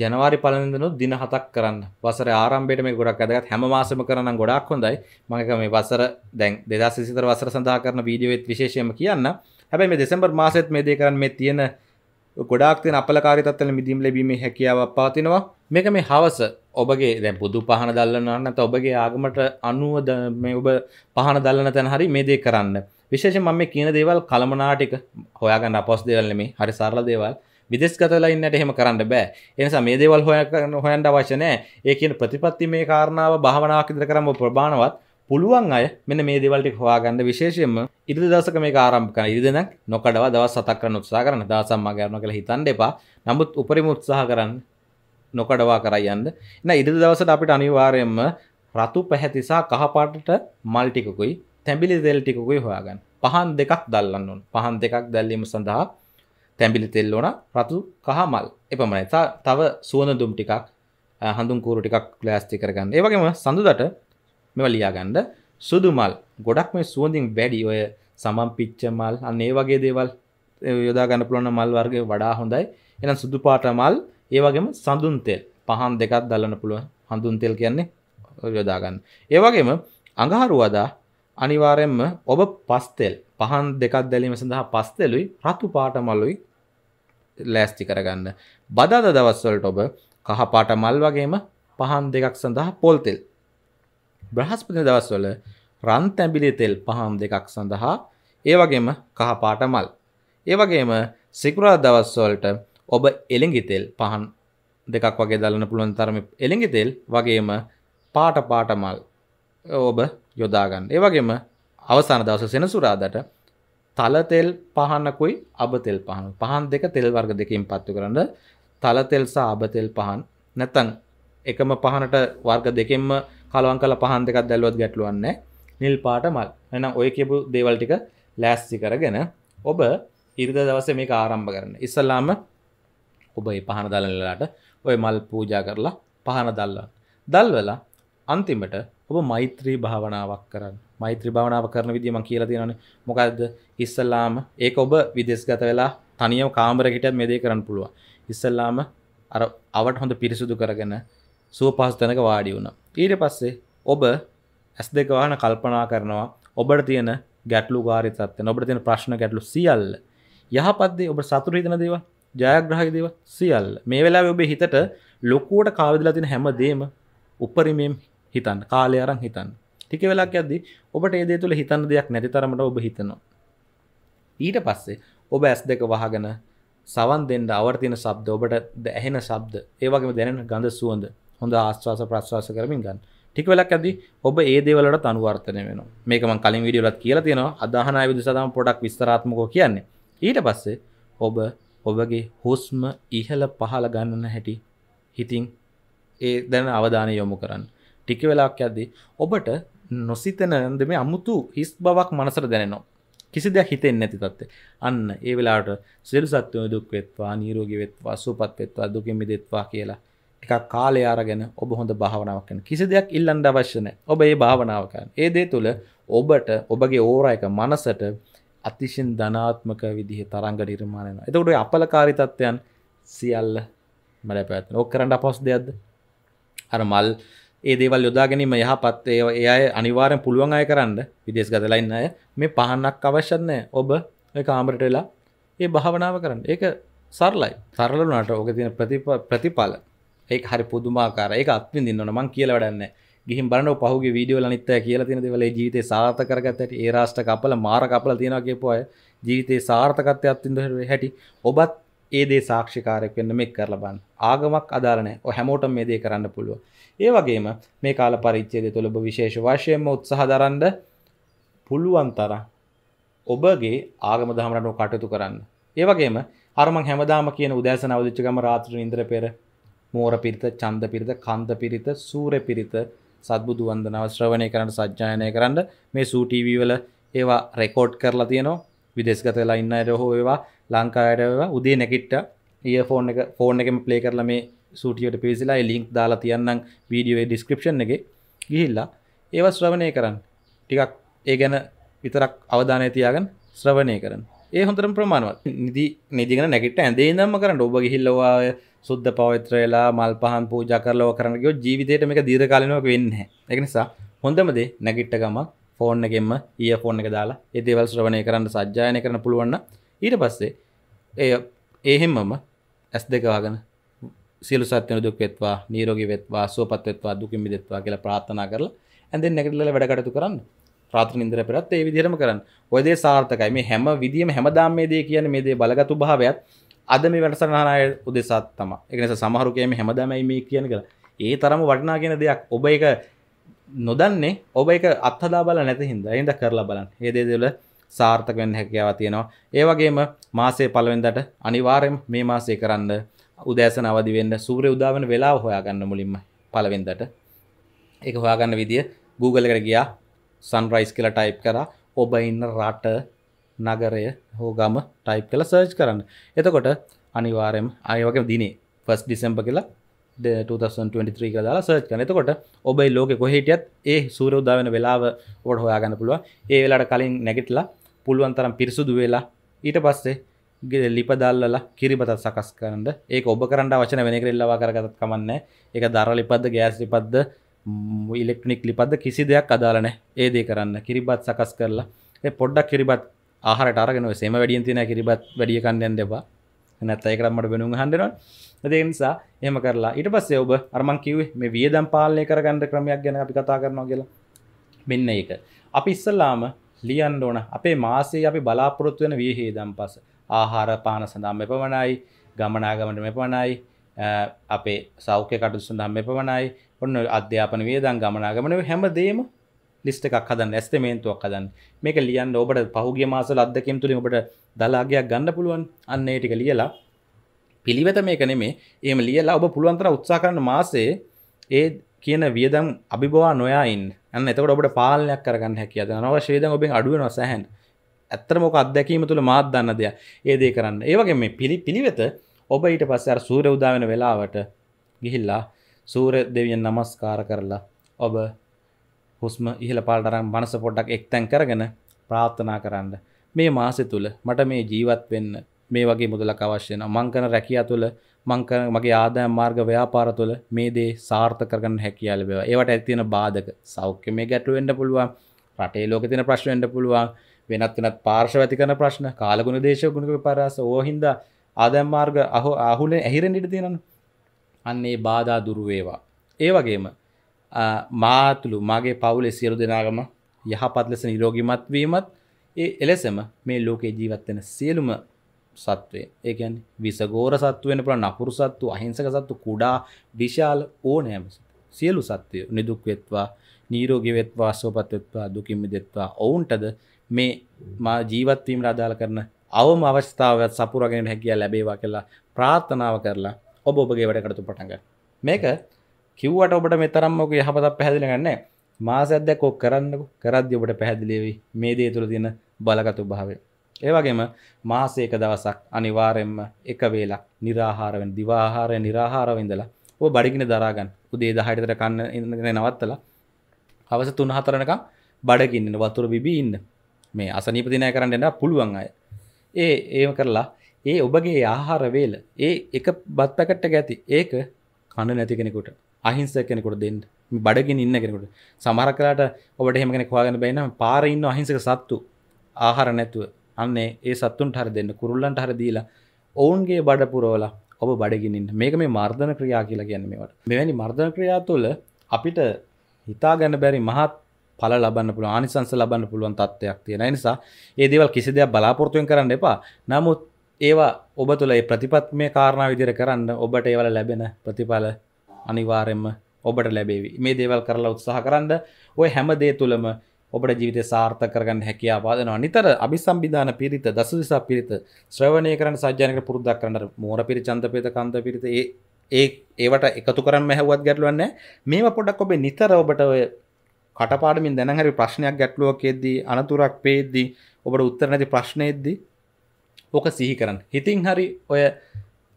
ජනවාරි පලඳනු දින හතක් කරන්න වසර ආරම්භයට මේ ගොඩක් ඇදගත් හැම මාසම කරන ගොඩක් හොඳයි මඟක මේ වසර දැන් දෙදා සිතර වසර සඳහා කරන වීඩියෝත් විශේෂයම කියන්න හැබැයි මේ දෙසැම්බර් මාසෙත් මේ දේ කරන්න මේ තියෙන ගොඩාක් තියෙන අපලකාරීත්වයෙන් මිදීම් ලැබීමේ හැකියාවක් පවතිනවා මේක මේ හවස ඔබගේ දැන් පුදු පහන දල්ලන නැත්නම් ඔබගේ ආගමට අනුව මේ ඔබ පහන දල්ලන තැන හරි මේ දේ කරන්න විශේෂයෙන් මම මේ කියන දේවල් කලමනාටික හොයාගන්න අපොස් දේවල් නෙමෙයි හරි සරල දේවල් විදෙස්ගතලා ඉන්නට එහෙම කරන්න බෑ. ඒ නිසා මේ දේවල් හොයන්න අවශ්‍ය නැහැ. ඒ කියන ප්‍රතිපත්ති මේ කාරණාව භාවනාවක් ඉදලා කරම ප්‍රබාණවත් පුළුවන් අය මෙන්න මේ දෙවල්ටි හවාගන්න විශේෂයෙන්ම ඉරිදි දවසක මේ ආරම්භ කරන ඉරිදෙනක් නොකඩවා දවස් හතක් කරන්න උත්සාහ කරන දවසක් මම කරනවා කියලා හිතන්න එපා. නමුත් උපරිම උත්සාහ කරන්න නොකඩවා කර යන්න. එහෙනම් ඉරිදි දවසට අපිට අනිවාර්යයෙන්ම රතු පැහැති සහ කහ පාටට මල් ටිකකුයි තැඹිලි තෙල් ටිකකුයි හොයාගන්න. පහන් දෙකක් දැල්ලන්න ඕන. පහන් දෙකක් දැල්වීම සඳහා තැඹිලි තෙල් ඕන රතු කහ මල්. එපමණයි. තව සුවඳ දුම් ටිකක් හඳුන් කූරු ටිකක් ප්ලාස්ටික් කරගන්න. ඒ වගේම සඳුදට මෙව ලියාගන්න සුදු මල් ගොඩක් මේ සුවඳින් වැඩි ඔය සමම් පිච්ච මල් අන්න ඒ වගේ දේවල් යොදා ගන්න පුළුවන් මල් වර්ගය වඩා හොඳයි එහෙනම් සුදු පාට මල් ඒ වගේම සඳුන් තෙල් පහන් දෙකක් දල්ලන්න පුළුවන් හඳුන් තෙල් කියන්නේ යොදා ගන්න ඒ වගේම අඟහරුවාදා අනිවාර්යෙන්ම ඔබ පස් තෙල් පහන් දෙකක් දැලීම සඳහා පස් තෙලුයි රතු පාට මලුයි ලෑස්ති කරගන්න බදාදා දවස්වලට ඔබ කහ පාට මල් වගේම පහන් දෙකක් සඳහා පොල් තෙල් බ්‍රහස්පති දවස්වල රන් තැඹිලි තෙල් පහම් දෙකක් සඳහා ඒ වගේම කහපාට මල්. ඒ වගේම සිකුරාදා දවස්වලට ඔබ එළඟි තෙල් පහන් දෙකක් වගේ දල්ලන්න පුළුවන් තරම එළඟි තෙල් වගේම පාට පාට මල් ඔබ යොදා ගන්න. ඒ වගේම අවසාන දවස සෙනසුරාදාට තල තෙල් පහනකුයි අබ තෙල් පහන. පහන් දෙක තෙල් වර්ග දෙකකින් පත්තු කරන්න තල තෙල් සහ අබ තෙල් පහන් නැත්නම් එකම පහනට වර්ග දෙකෙන්ම කලවන් කල පහන් දෙකක් දැල්ුවත් ගැටලුවන්න නිල් පාට මල් එනම් ඔය කියපු දේවල් ටික ලෑස්ති කරගෙන ඔබ ඉරිද දවස මේ ආරම්භ කරන්න ඉස්සල්ලාම ඔබ පහන දලලාට ඔය මල් පූජා කරලා පහන දල්ලා දල්වලා අන්තිමට ඔබ මෛත්‍රී භාවනාවක් කරන්න මෛත්‍රී භාවනාව කරන විදිම කියලා තියෙනන මොකක්ද ඉස්සල්ලාම ඒක ඔබ විදෙස්ගත වෙලා තනියම කාමරකට මෙදේ කරන්න පුළුවන් ඉස්සල්ලාම අර අවට හොඳ පිරිසුදු කරගෙන සුව පහස් තැනක වාඩි වුණා ඊට පස්සේ ඔබ ඇස් දෙකවාන කල්පනා කරනවා ඔබට තියෙන ගැටලු ගාරිතත්ය නොබට තියෙන ප්‍රශ්න ගැටලු සියල්ල යහපත්දේ ඔබ සතුරීතන දේව ජයග්‍රහහි දේව සියල් මේ වෙලා ඔබේ හිතට ලොකුවට කාවිදලා තින හැමදේම උපරිමයම් හිතන් කාලය අරං හිතන් ටික වෙලාක් ඇද්දි ඔබට ඒදේ තුළ හිතන්න දෙයක් නැති තරමට ඔබ හිතනවා ඊට පස්සේ ඔබ ඇස් දෙක වහගෙන සවන් දෙන්න අවර්තින සබ්ද ඔබට ඇහෙන සබ්ද ඒවගේම දැනෙන ගඳ සුවඳ හොඳ ආස්වාස ප්‍රශ්වාස කරමින් ගන්න ටික වෙලක් ඇදි ඔබ ඒ දේවලට අනුවර්තනය වෙනවා මේක මම කලින් වීඩියෝලත් කියලා තියෙනවා අදාහන ආයුධ සදාම පොඩක් විස්තරාත්මකව කියන්නේ ඊට පස්සේ ඔබ ඔබගේ හුස්ම ඉහළ පහළ ගන්න හැටි හිතින් ඒ දැන අවධානය යොමු කරන්න ටික වෙලාක් ඇද්දි ඔබට නොසිතනද මේ අමුතු හිස් බවක් මනසට දැනෙනවා කිසි දෙයක් හිතෙන් නැති තත්ත අන්න ඒ වෙලාට සිරු සත්වය දුක් වෙත්වා නීරෝගි වෙත්වා සුපත් වෙත්වා දුකින් මිදෙත්වා කියලා ටිකක් කාලය අරගෙන ඔබ හොඳ භාවනාවක් කරන. කිසි දෙයක් ඉල්ලන්න අවශ්‍ය නැහැ. ඔබ ඒ භාවනාව කරන. ඒ දේ තුල ඔබට ඔබගේ ඕරා එක මනසට අතිශයින් ධනාත්මක විදිහේ තරංග නිර්මාණය වෙනවා. එතකොට ඔය අපලකාරී තත්ත්වයන් සියල්ල මලපැත්තන. ඔක් කරන්න අපහසු දෙයක්ද? අර මල් ඒ දේවල් යොදා ගැනීම යහපත් ඒ අය අනිවාර්යෙන් පුළුවන් අය කරන්න විදේශගත ලා ඉන්න අය මේ පහන්නක් අවශ්‍ය නැහැ. ඔබ ඒ කාමරට වෙලා ඒ භාවනාව කරන්න. ඒක සරලයි. සරල වුණාට ඔක තියෙන ප්‍රතිඵල ඒ හරි පුදුමාකාර එක අත්විඳින්න ඕන මං කියලා වැඩන්නේ ගිහින් බලන්න පහුගේ වීඩියෝවල අනිත් අය කියලා තියෙන දේවල් ඒ ජීවිතේ සාර්ථක කරගත්තට ඒ රාෂ්ට්‍ර කපල මාර කපල තියනවා කියපු අය ජීවිතේ සාර්ථකත්වයේ අත්විඳින හැටි ඔබත් ඒ දේ සාක්ෂිකාරයක් වෙන්න මේක කරලා බලන්න ආගමක් අදාළ නැහැ ඔය හැමෝටම මේ දේ කරන්න පුළුවන් ඒ වගේම මේ කාල පරිච්ඡේදය තුළ ඔබ විශේෂ වශයෙන්ම උත්සාහ දරන්න පුළුවන් තරම් ඔබගේ ආගම දහමරටම කටයුතු කරන්න ඒ වගේම අරමං හැමදාම කියන උදෑසන අවදිච්ච ගම රාත්‍රියේ ඉඳලා පෙර මෝර පිරිත චන්ද පිරිත කන්ද පිරිත සූර පිරිත සත්බුදු වන්දනාව ශ්‍රවණය කරන්න සජ්ජායනය කරන්න මේ සූටීවී වල ඒවා රෙකෝඩ් කරලා තියනවා විදෙස්ගත වෙලා ඉන්න අයට හෝ ඒවා ලංකායට උදේ නැකිට්ට ඒ ෆෝන් එක ෆෝන් එකම ප්ලේ කරලා මේ සූටියට පිවිසිලා ලිින්ක් දාලා තියන්නම් වීඩියෝේ ඩිස්ක්‍රපෂන් එක ගිහිල්ලා ඒව ශ්‍රවණය කරන්න ටිකක් ඒ ගැන විතරක් අවධානය තියාගන් ශ්‍රවණය කරන්න ඒ හොඳරම් ප්‍රමාණවත් නිදි නිදිගෙන නැගට ඇදේ නම්ම කරන්න ඔබ ගිහිල්ලවා සුද්ද පවිත්‍රයලා මල් පහන් පූජ කරලව කරනකෝ ජීවිතයට මේක දීර කාලනක වෙන්න එකනිසා හොඳමද නැගිට්ට ගම ෆෝන් එකෙන්ම ඒ ෆෝන් එක දාලා ඒදේවල් ශ්‍රවණය කරන්න සජ්ජායන කරන පුළුවන්න ඊට පස්සේ එය ඒහෙම්මම ඇස් දෙකවාගෙන සියලු සත්‍යන දුක් වෙත්වා නීරෝගී වෙත්වා සුවපත් වෙත්වා දුකින් මිදෙත්වා කියලා ප්‍රාර්ථනා කරලා ඇඳෙන් නැගිටලා වැඩ කටයුතු කරන්න රාත්‍ර නින්දර පෙරත් ඒ විදිහම කරන්න. ඔය දේ සාර්ථකයි. මේ හැම විදියම හැමදාම මේ දේ කියන්නේ මේ දේ බලගතු භාවයත් අද මේ වැඩසටහන අය උදෙසාත් තමයි. ඒක නිසා සමහරු කියන්නේ හැමදාමයි මේ කියන කියලා. ඒ තරම වටිනා කියන දෙයක් ඔබ ඒක නොදන්නේ ඔබ ඒක අත්හදා බලලා නැති හින්දා. එහෙනම් කරලා බලන්න. මේ දේ දෙවල සාර්ථක වෙන්න හැකියාව තියෙනවා. ඒ වගේම මාසයේ පළවෙනිදාට අනිවාර්යයෙන් මේ මාසයේ කරන්න උදෑසන අවදි වෙන්න සූර්ය උදා වෙන වෙලාව හොයාගන්න මුලින්ම පළවෙනිදාට. ඒක හොයාගන්න විදිය Google එකට ගියා සන්රයිස් කියලා ටයිප් කර ඔබ ඉන්න රට නගරය හෝ ගම ටයිප් කළ සර්ච් කරන්න එතකොට අනිවාරයම අයවගේ දිනේ ෆස් ඩිසම්ප කියලා 2023 කදාලා සර්ච් කන එතකොට ඔබයි ලෝක කොහහිටියත් ඒ සූරෝදා වෙන වෙලාව ඔට හොයාගන්න පුළුව ඒ වෙලාට කලින් නැගටලා පුළුවන් තරම් පිරිසුදු වෙලා ඊට පස්සේ ගෙ ලිපදල්ලලා කිරිබතත් සකස් කරන්න ඒ ඔබ කරන්න වචන වෙන කරෙල්ලවා කරගතත් කමන්න එක දර ලිපද ගෑස් ලිපද්ද ඉලෙක්ට්‍රනික් ලිපද කිසි දෙයක් අදාලන ඒදේ කරන්න කිරිබත් සකස් කරලා ඒ පොඩ්ඩක් කිරිබත් ආහරට අරගෙන සේම වැඩියෙන් තියෙන කිරිබත් වැඩිය කන්නෙන් දෙපා නැත්ත ඒකරම්මට වෙනුම් හන්ඩෙනවා ඒ නිසා එහම කරලා ඊට පස්සේ ඔබ අරමන් කිව්වේ මේ වියදම් පාලනය කරගන්න ක්‍රමයක් ගැන අපි කතා කරනවා කියලා මෙන්න ඒක අපි ඉස්සල්ලාම ලියන්න ඕන අපේ මාසේ අපි බලාපොරොත්තු වෙන වියහේදම් පස ආහාර පාන සඳහම් මෙපමණයි ගමනාගමට මෙපමණයි අපේ සෞඛ්‍ය කටු සඳහම් මෙපමණයි ඔන්න අධ්‍යාපන වේදන් ගමනාගමන හැමදේම ලිස්ට එකක් හදන් ඇස්තමේන්තුවක් හදන් මේක ලියන් ඔබට පහුගේ මාසල අදකම් තුරින් ඔබට දලාගයක් ගන්න පුළුවන් අන්න ඒ ටික ලියලා පිළිවෙත මේක නෙමේ එම ලියලා ඔබ පුළුවන්තර උත්සා කරන මාසේ ඒ කියන වියදම් අභිබවා නොයායින් අන්න එතකට ඔබට පාලනයක් කරගන්න හැකියද අනවශ්‍යේද ඔබෙන් අඩුවන සැහැන් ඇත්තරමොක අත්දැකීම තුළ මාත් දන්න දෙයක් ඒ දේ කරන්න ඒවගේ මේ පිළි පිළිවෙත ඔබ ඊට පස්සේ අර සූර්ය උදා වෙන වෙලාවට ගිහිල්ලා සූර දෙවියන් නමස්කාර කරලා ඔබ හුස්ම ඉහළ පාලටරම් මනස පොඩ්ඩක් එක්තැන් කරගෙන ප්‍රාර්ථනා කරන්න මේ මාසෙ තුළ මට මේ ජීවත් වෙන්න මේ වගේ මුදලක් අවශ්‍යන මංකන රැකිය තුළ මංකන මගේ ආදායම් මාර්ග ව්‍යාපාර තුළ මේ දේ සාර්ථක කරගන්න හැකියාව ලැබෙවා. ඒවට ඇති තියෙන බාධක සෞඛ්‍ය මේ ගැටලු වෙන්න පුළුවන්. රටේ ලෝකේ තියෙන ප්‍රශ්න වෙන්න පුළුවන්. වෙනත් වෙනත් පාර්ශ්ව ඇති කරන ප්‍රශ්න, කාලගුණ දේශගුණික විපර්යාස ඕහින්දා ආදායම් මාර්ග අහු අහුලෙන් ඇහිරෙන්න ඉඩ තියෙනවා. අන්නේ බාධා දුරුවේවා. ඒ වගේම මාතුළු මගේ පවුලෙ සියලු දෙනාගම යහපත් ලෙස නිරෝගිමත්වීමත් ඒ එලෙසම මේ ලෝකේ ජීවත්වෙන සියලුම සත්වය ඒකන් විසගෝර සත්වෙන පුළ නපුරු සත්තු අහිංසක සත්තු කුඩා විශාල ඕනෑම සියලු සත්වය නිදුක්වෙත්වා නීරෝගිවෙත්වා සෝපත්වෙත්වා දුකින්මිදෙත්වා ඔවුන්ටද මේ මා ජීවත්වීම රදාල කරන අවම අවස්ථාවත් සපුරගෙන හැකිය ලැබේවා කියලා ප්‍රාර්ථනාව කරලා ඔබ ඔබගේ වැඩ කරතු පටන්ග මේක කිව්වට ඔබට මෙතරම්මක යහපතක් පැහැදිලගන්න මාසදැකෝ කරන්නක කරද්‍ය ඔබට පැහැදිලේවි මේ දේ තුළ තියෙන බලකතු භාවය. ඒවගේම මාසේක දවසක් අනිවාරෙන්ම එක වේලා නිරාහාරවෙන් දිවාහාරය නිරාහාරවිඳලා ඔ බඩිගෙන දරාගන්න උදේ දහයටතර කන්න ඉගෙන නවත්තලා හවස තුන් හතරනක බඩගින්න වතුර බිබී ඉන්න මේ අසනීපතිනය කරන්න එන්න පුළුවන් අය ඒ ඒම කරලා ඒ ඔබගේ ආහාර වේල ඒ එක බත් පැකට්ට ඇති ඒක කන්න නැති කෙනෙකුට අහිංස කෙනෙකුට දෙන්න බඩගෙන ඉන්න කෙනෙකුට සමහර කලාට ඔබට එහෙම කෙනෙක් හොයාගන්න බැරි නම් පාරේ ඉන්න අහිංසක සත්තු ආහාර නැතුව අන්නේ ඒ සත්තුන්ට හරි දෙන්න කුරුල්ලන්ට හරි දීලා ඔවුන්ගේ බඩ පුරවලා ඔබ බඩගිනින්න මේක මේ මර්ධන ක්‍රියා කියලා කියන්නේ මේවට මෙවැනි මර්ධන ක්‍රියා තුළ අපිට හිතා ගන්න බැරි මහත් පල ලබන්න පුළුව ආනිසංස ලබන්න පුළුවන් තත්වයක් තියෙන නිසා ඒ දේවල් කිසි දෙයක් බලාපොරතුවෙන් කරන්න එපා නමුත් ඒවා ඔබ තුළ ඒ ප්‍රතිපත්මය කාරණ විදිර කරන්න ඔබට ඒවල ලැබෙන ප්‍රතිඵල අනිවාරෙන්ම ඔබට ලැබේවි මේ දේවල් කරලා උත්සාහ කරන්න ඔය හැම දේ තුළම ඔබට ජීවිත සාර්ථ කරගන්න හැකියා පාදනවා නිතර අභිසම්බිධාන පිරිත දසදිසා පිරිත ශ්‍රවණය කරන සජ්‍යනක පුරුද්දක් කරන්න මෝර පිරි චන්තපේත කන්ත පිරිත ඒ ඒ ඒවට එකතු කරන්න හැවත් ගැටලුවන්න මේම පොඩක් ඔබේ නිතර ඔබට ඔය කටපාඩමින් දැනහැරි ප්‍රශ්නයක් ගැටලුවකෙද්දී අනතුරක් පේද්දී ඔබට උත්තර නැති ප්‍රශ්නයද්දී ඕක සිහි කරන්න හිතින් හරි ඔය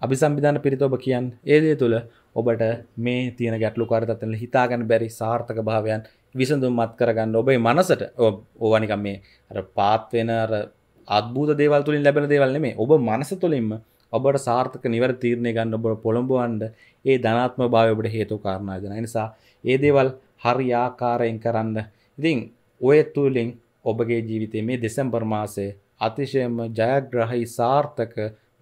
අභි සම්බිධාන පිරිත ඔබ කියන් ඒදේ තුළ ඔබට මේ තියෙන ගැටලු කාරතත්වල හිතාගන්න බැරි සාර්ථක භාවයන් විසඳුම් මත් කරගන්න ඔබේ මනසට ඕවනිකම් මේ පාත්වෙන අත්බූත දේවල් තුළින් ලැබෙන දේවල්න්නේ මේ ඔබ මනස තුළින්ම ඔබට සාර්ථක නිවර තීරණය ගන්න ඔබට පොළඹුවන්ඩ ඒ ධනාත්ම භාවඔබට හේතු කාරණාදන නිසා ඒ දේවල් හරි ආකාරයෙන් කරන්න ඉතිං ඔය තුළින් ඔබගේ ජීවිතේ මේ දෙසම්බර් මාසේ අතිශයම ජයග්‍රහයි සාර්ථක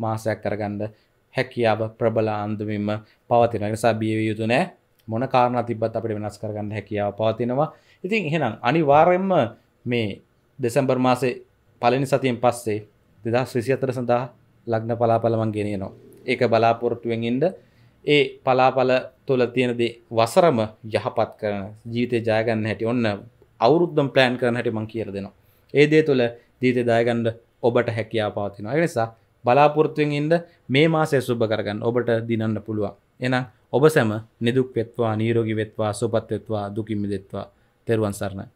මාසයක් කරගන්න හැකියාව ප්‍රබල අන්දමින්ම පවතින නිසා බියව යුතු නෑ මොන කාරණ තිබත් අපිට වෙනස් කරගන්න හැකියාව පවතිනවා ඉතින් එහෙනම් අනිවාරෙන්ම මේ දෙසැම්බර් මාසේ පලනි සතියෙන් පස්සේ දෙදස් විසි අතර සඳහා ලග්න පලාපලමන් ගෙනයනවා ඒක බලාපොරොට්ටුවෙන් ඉන්ඩ ඒ පලාපල තුළ තියෙනදේ වසරම යහපත් කරන ජීවිතය ජයගන්න හැටි ඔන්න අවුරුද්ධම් ප්ලෑන් කරන හැටි මං කියර දෙනවා ඒ දේ තුළ දීතදායගන්ඩ ඔබට හැකයා පවතින නිසා බලාපොරත්තුවෙන් ඉන්ද මේ මාසය සුබ කරගන්න ඔබට දිනන්න පුළුවන් එනම් ඔබ සැම නිදුක් වෙත්වා නීරෝගි වෙත්වා සුපත් වෙත්වා දුකින්මි දෙත්වා තෙරුවන් සරණයි